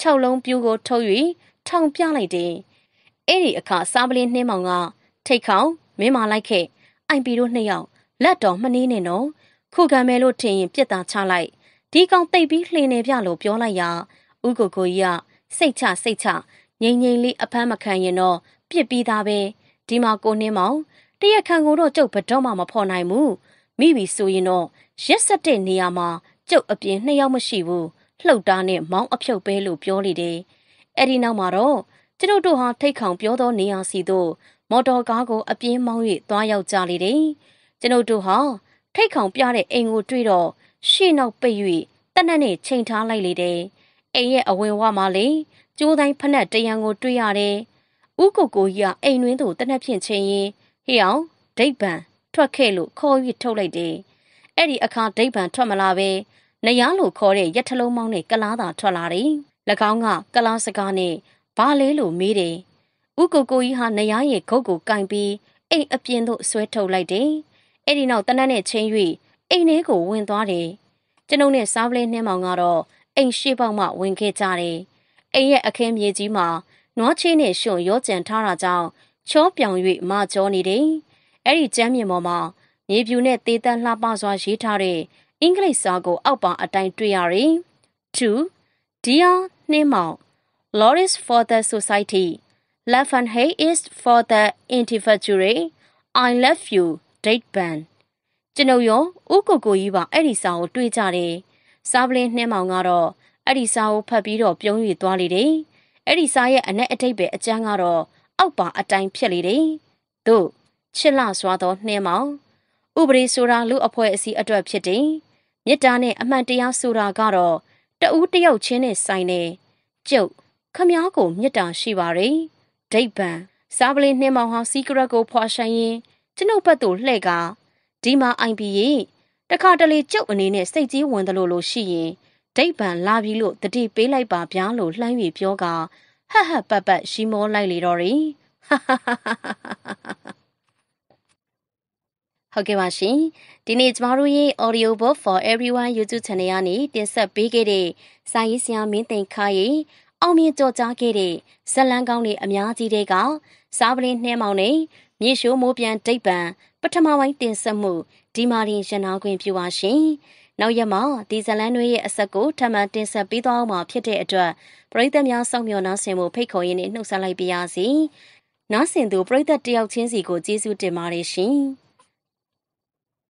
၆လုံးပြူကိုထုတ်၍ထောင်ပြလိုက်တယ်။အဲ့ဒီအခါစားပလင်းနှင်းမောင်က ထိတ်ခေါင်မင်းမလိုက်ခဲ့အိုင်ပီတို့နှစ်ယောက်လက်တော်မနှင်းနဲ့နော်။ခုခံမယ်လို့ထင်ရင်ပြစ်တာချလိုက်ဒီကောင်တိတ်ပြီးလှင်နေပြလို့ပြောလိုက်ရာဥကိုကိုကြီးကစိတ်ချစိတ်ချငိမ့်ငိမ့်လေးအဖမ်းမခံရင်တော့ပြစ်ပြီးသားပဲဒီမှာကိုနှင်းမောင်တရက်ခံကိုတော့ကျုပ်ဘတော်မှမဖော်နိုင်ဘူးမိပြီဆိုရင်တော့ရက်ဆက်တဲ့နေရာမှာကျုပ်အပြင်နှစ်ယောက်မရှိဘူးလှုပ်တားနဲ့မောင်းအဖြုတ်ပဲလို့ပြောလေတယ်အဲ့ဒီနောက်မှာတော့ကျွန်တို့တို့ဟာထိတ်ခေါင်ပြောသောနေရာစီသို့မော်တော်ကားကိုအပြင်းမောင်း၍သွားရောက်ကြလေတယ်ကျွန်တို့တို့ဟာထိတ်ခေါင်ပြတဲ့အိမ်ကိုတွေ့တော့ရှေ့နောက်ပိတ်၍တနက်နဲ့ချိန်ထားလိုက်လေတယ်။အိမ်ရဲ့အဝင်ဝမှာလေကျိုးတိုင်းဖက်နှက်တရံကိုတွေ့ရတယ်။ဥကိုကိုကြီးကအိမ်တွင်းသို့တနက်ဖြင့်ချိန်ရင်ဟေ့အောင်ဒိတ်ပံထွက်ခဲ့လို့ခေါ်၍ထုတ်လိုက်တယ်။အဲ့ဒီအခါဒိတ်ပံထွက်မလာပဲနရလို့ခေါ်တဲ့ရက်ထလုံးမောင်းနဲ့ကလားသာထွက်လာတယ်။၎င်းကကလားစကားနဲ့ဘာလဲလို့မေးတယ်။ဥကိုကိုကြီးဟာနရရဲ့ဂုတ်ကိုကင်ပြီးအိမ်အပြင်သို့ဆွဲထုတ်လိုက်တယ်။အဲ့ဒီနောက်တနတ်နဲ့ချင်း၍အိမ်ထဲကိုဝင်သွားတယ်ကျွန်ုပ်နဲ့စားပလဲနှင်းမောင်ကတော့အိမ်ရှိပေါက်မှ ဝင်ခဲ့ကြတယ်အိမ်ရဲ့အခင်းမြေကြီးမှာနွားချင်းနဲ့ရှင်ရောကြံထားတာကြောင့်ချောပြောင်၍မကြောနေတယ်အဲ့ဒီကျမ်းမြင်ပေါ်မှာမြေပြူနဲ့တေးတန်းလှပစွာရေးထားတဲ့အင်္ဂလိပ်စာကို အောက်ပါအတိုင်းတွေ့ရတယ်2 Dear Nimao, Lawrence for the Society, Love and Hate is for the Individual, I love you, ဒိတ်ဘန်ကျွန်ုပ်ရောဦးကိုကိုကြီးပါအဲ့ဒီစာကိုတွေ့ကြတယ်စားပလင်းနှင်းမောင်ကတော့အဲ့ဒီစာကိုဖတ်ပြီးတော့ပြုံး၍သွားလေတယ်အဲ့ဒီစာရဲ့အ내အတိတ်ပဲအကျမ်းကတော့အောက်ပါအတိုင်းဖြစ်လေတယ်တို့ချစ်လစွာသောနှင်းမောင်ဥပဒေဆိုတာလူအဖွဲ့အစည်းအတွက်ဖြစ်တယ်မေတ္တာနဲ့အမှန်တရားဆိုတာကတော့တဦးတယောက်ချင်းနဲ့ဆိုင်တယ်ကျုပ်ခမားကိုမေတ္တာရှိပါရယ်ဒိတ်ဗန်စားပလင်းနှင်းမောင်ဟာစီကရက်ကိုဖွာဆိုင်ရင်ကျွန်ုပ်ဘက်သို့လှည့်ကဒီမှာအိုင်ပီရဲ့တခါတလေကျုပ်အနေနဲ့စိတ်ကြီးဝင်သလိုလိုရှိရင်ဒိတ်ပံလာပြီလို့တတိပေးလိုက်ပါဗျာလို့လှမ်း၍ပြောကဟဟပပရီမောလိုက်လေတော့ရီဟုတ်ကဲ့ပါရှင်ဒီနေ့ကျမတို့ရဲ့ audio book for everyone youtube channel ကနေတင်ဆက်ပေးခဲ့တဲ့စာရေးဆရာမင်းသိန်ခါရဲ့အောင်မြင်ကြော်ကြားခဲ့တဲ့ဇာတ်လမ်းကောင်းတွေအများကြီးတဲ့ကစားပလင်းနှဲမောင်နဲ့မြေရှိုးမိုးပြန်ဒိတ်ပံပထမပိုင်းတင်ဆက်မှုဒီမာရင်ရနာခွင့်ပြုပါရှင်။နောက်ရက်မှာဒီဇလန်တွေရဲ့အဆက်ကိုထပ်မံတင်ဆက်ပေးသွားမှာဖြစ်တဲ့အတွက်ပရိသတ်များစောင့်မျှော်နားဆင်ဖို့ဖိတ်ခေါ်ရင်းနဲ့နှုတ်ဆက်လိုက်ပါရစေ။နားဆင်သူပရိသတ်တယောက်ချင်းစီကိုကျေးဇူးတင်ပါတယ်ရှင်။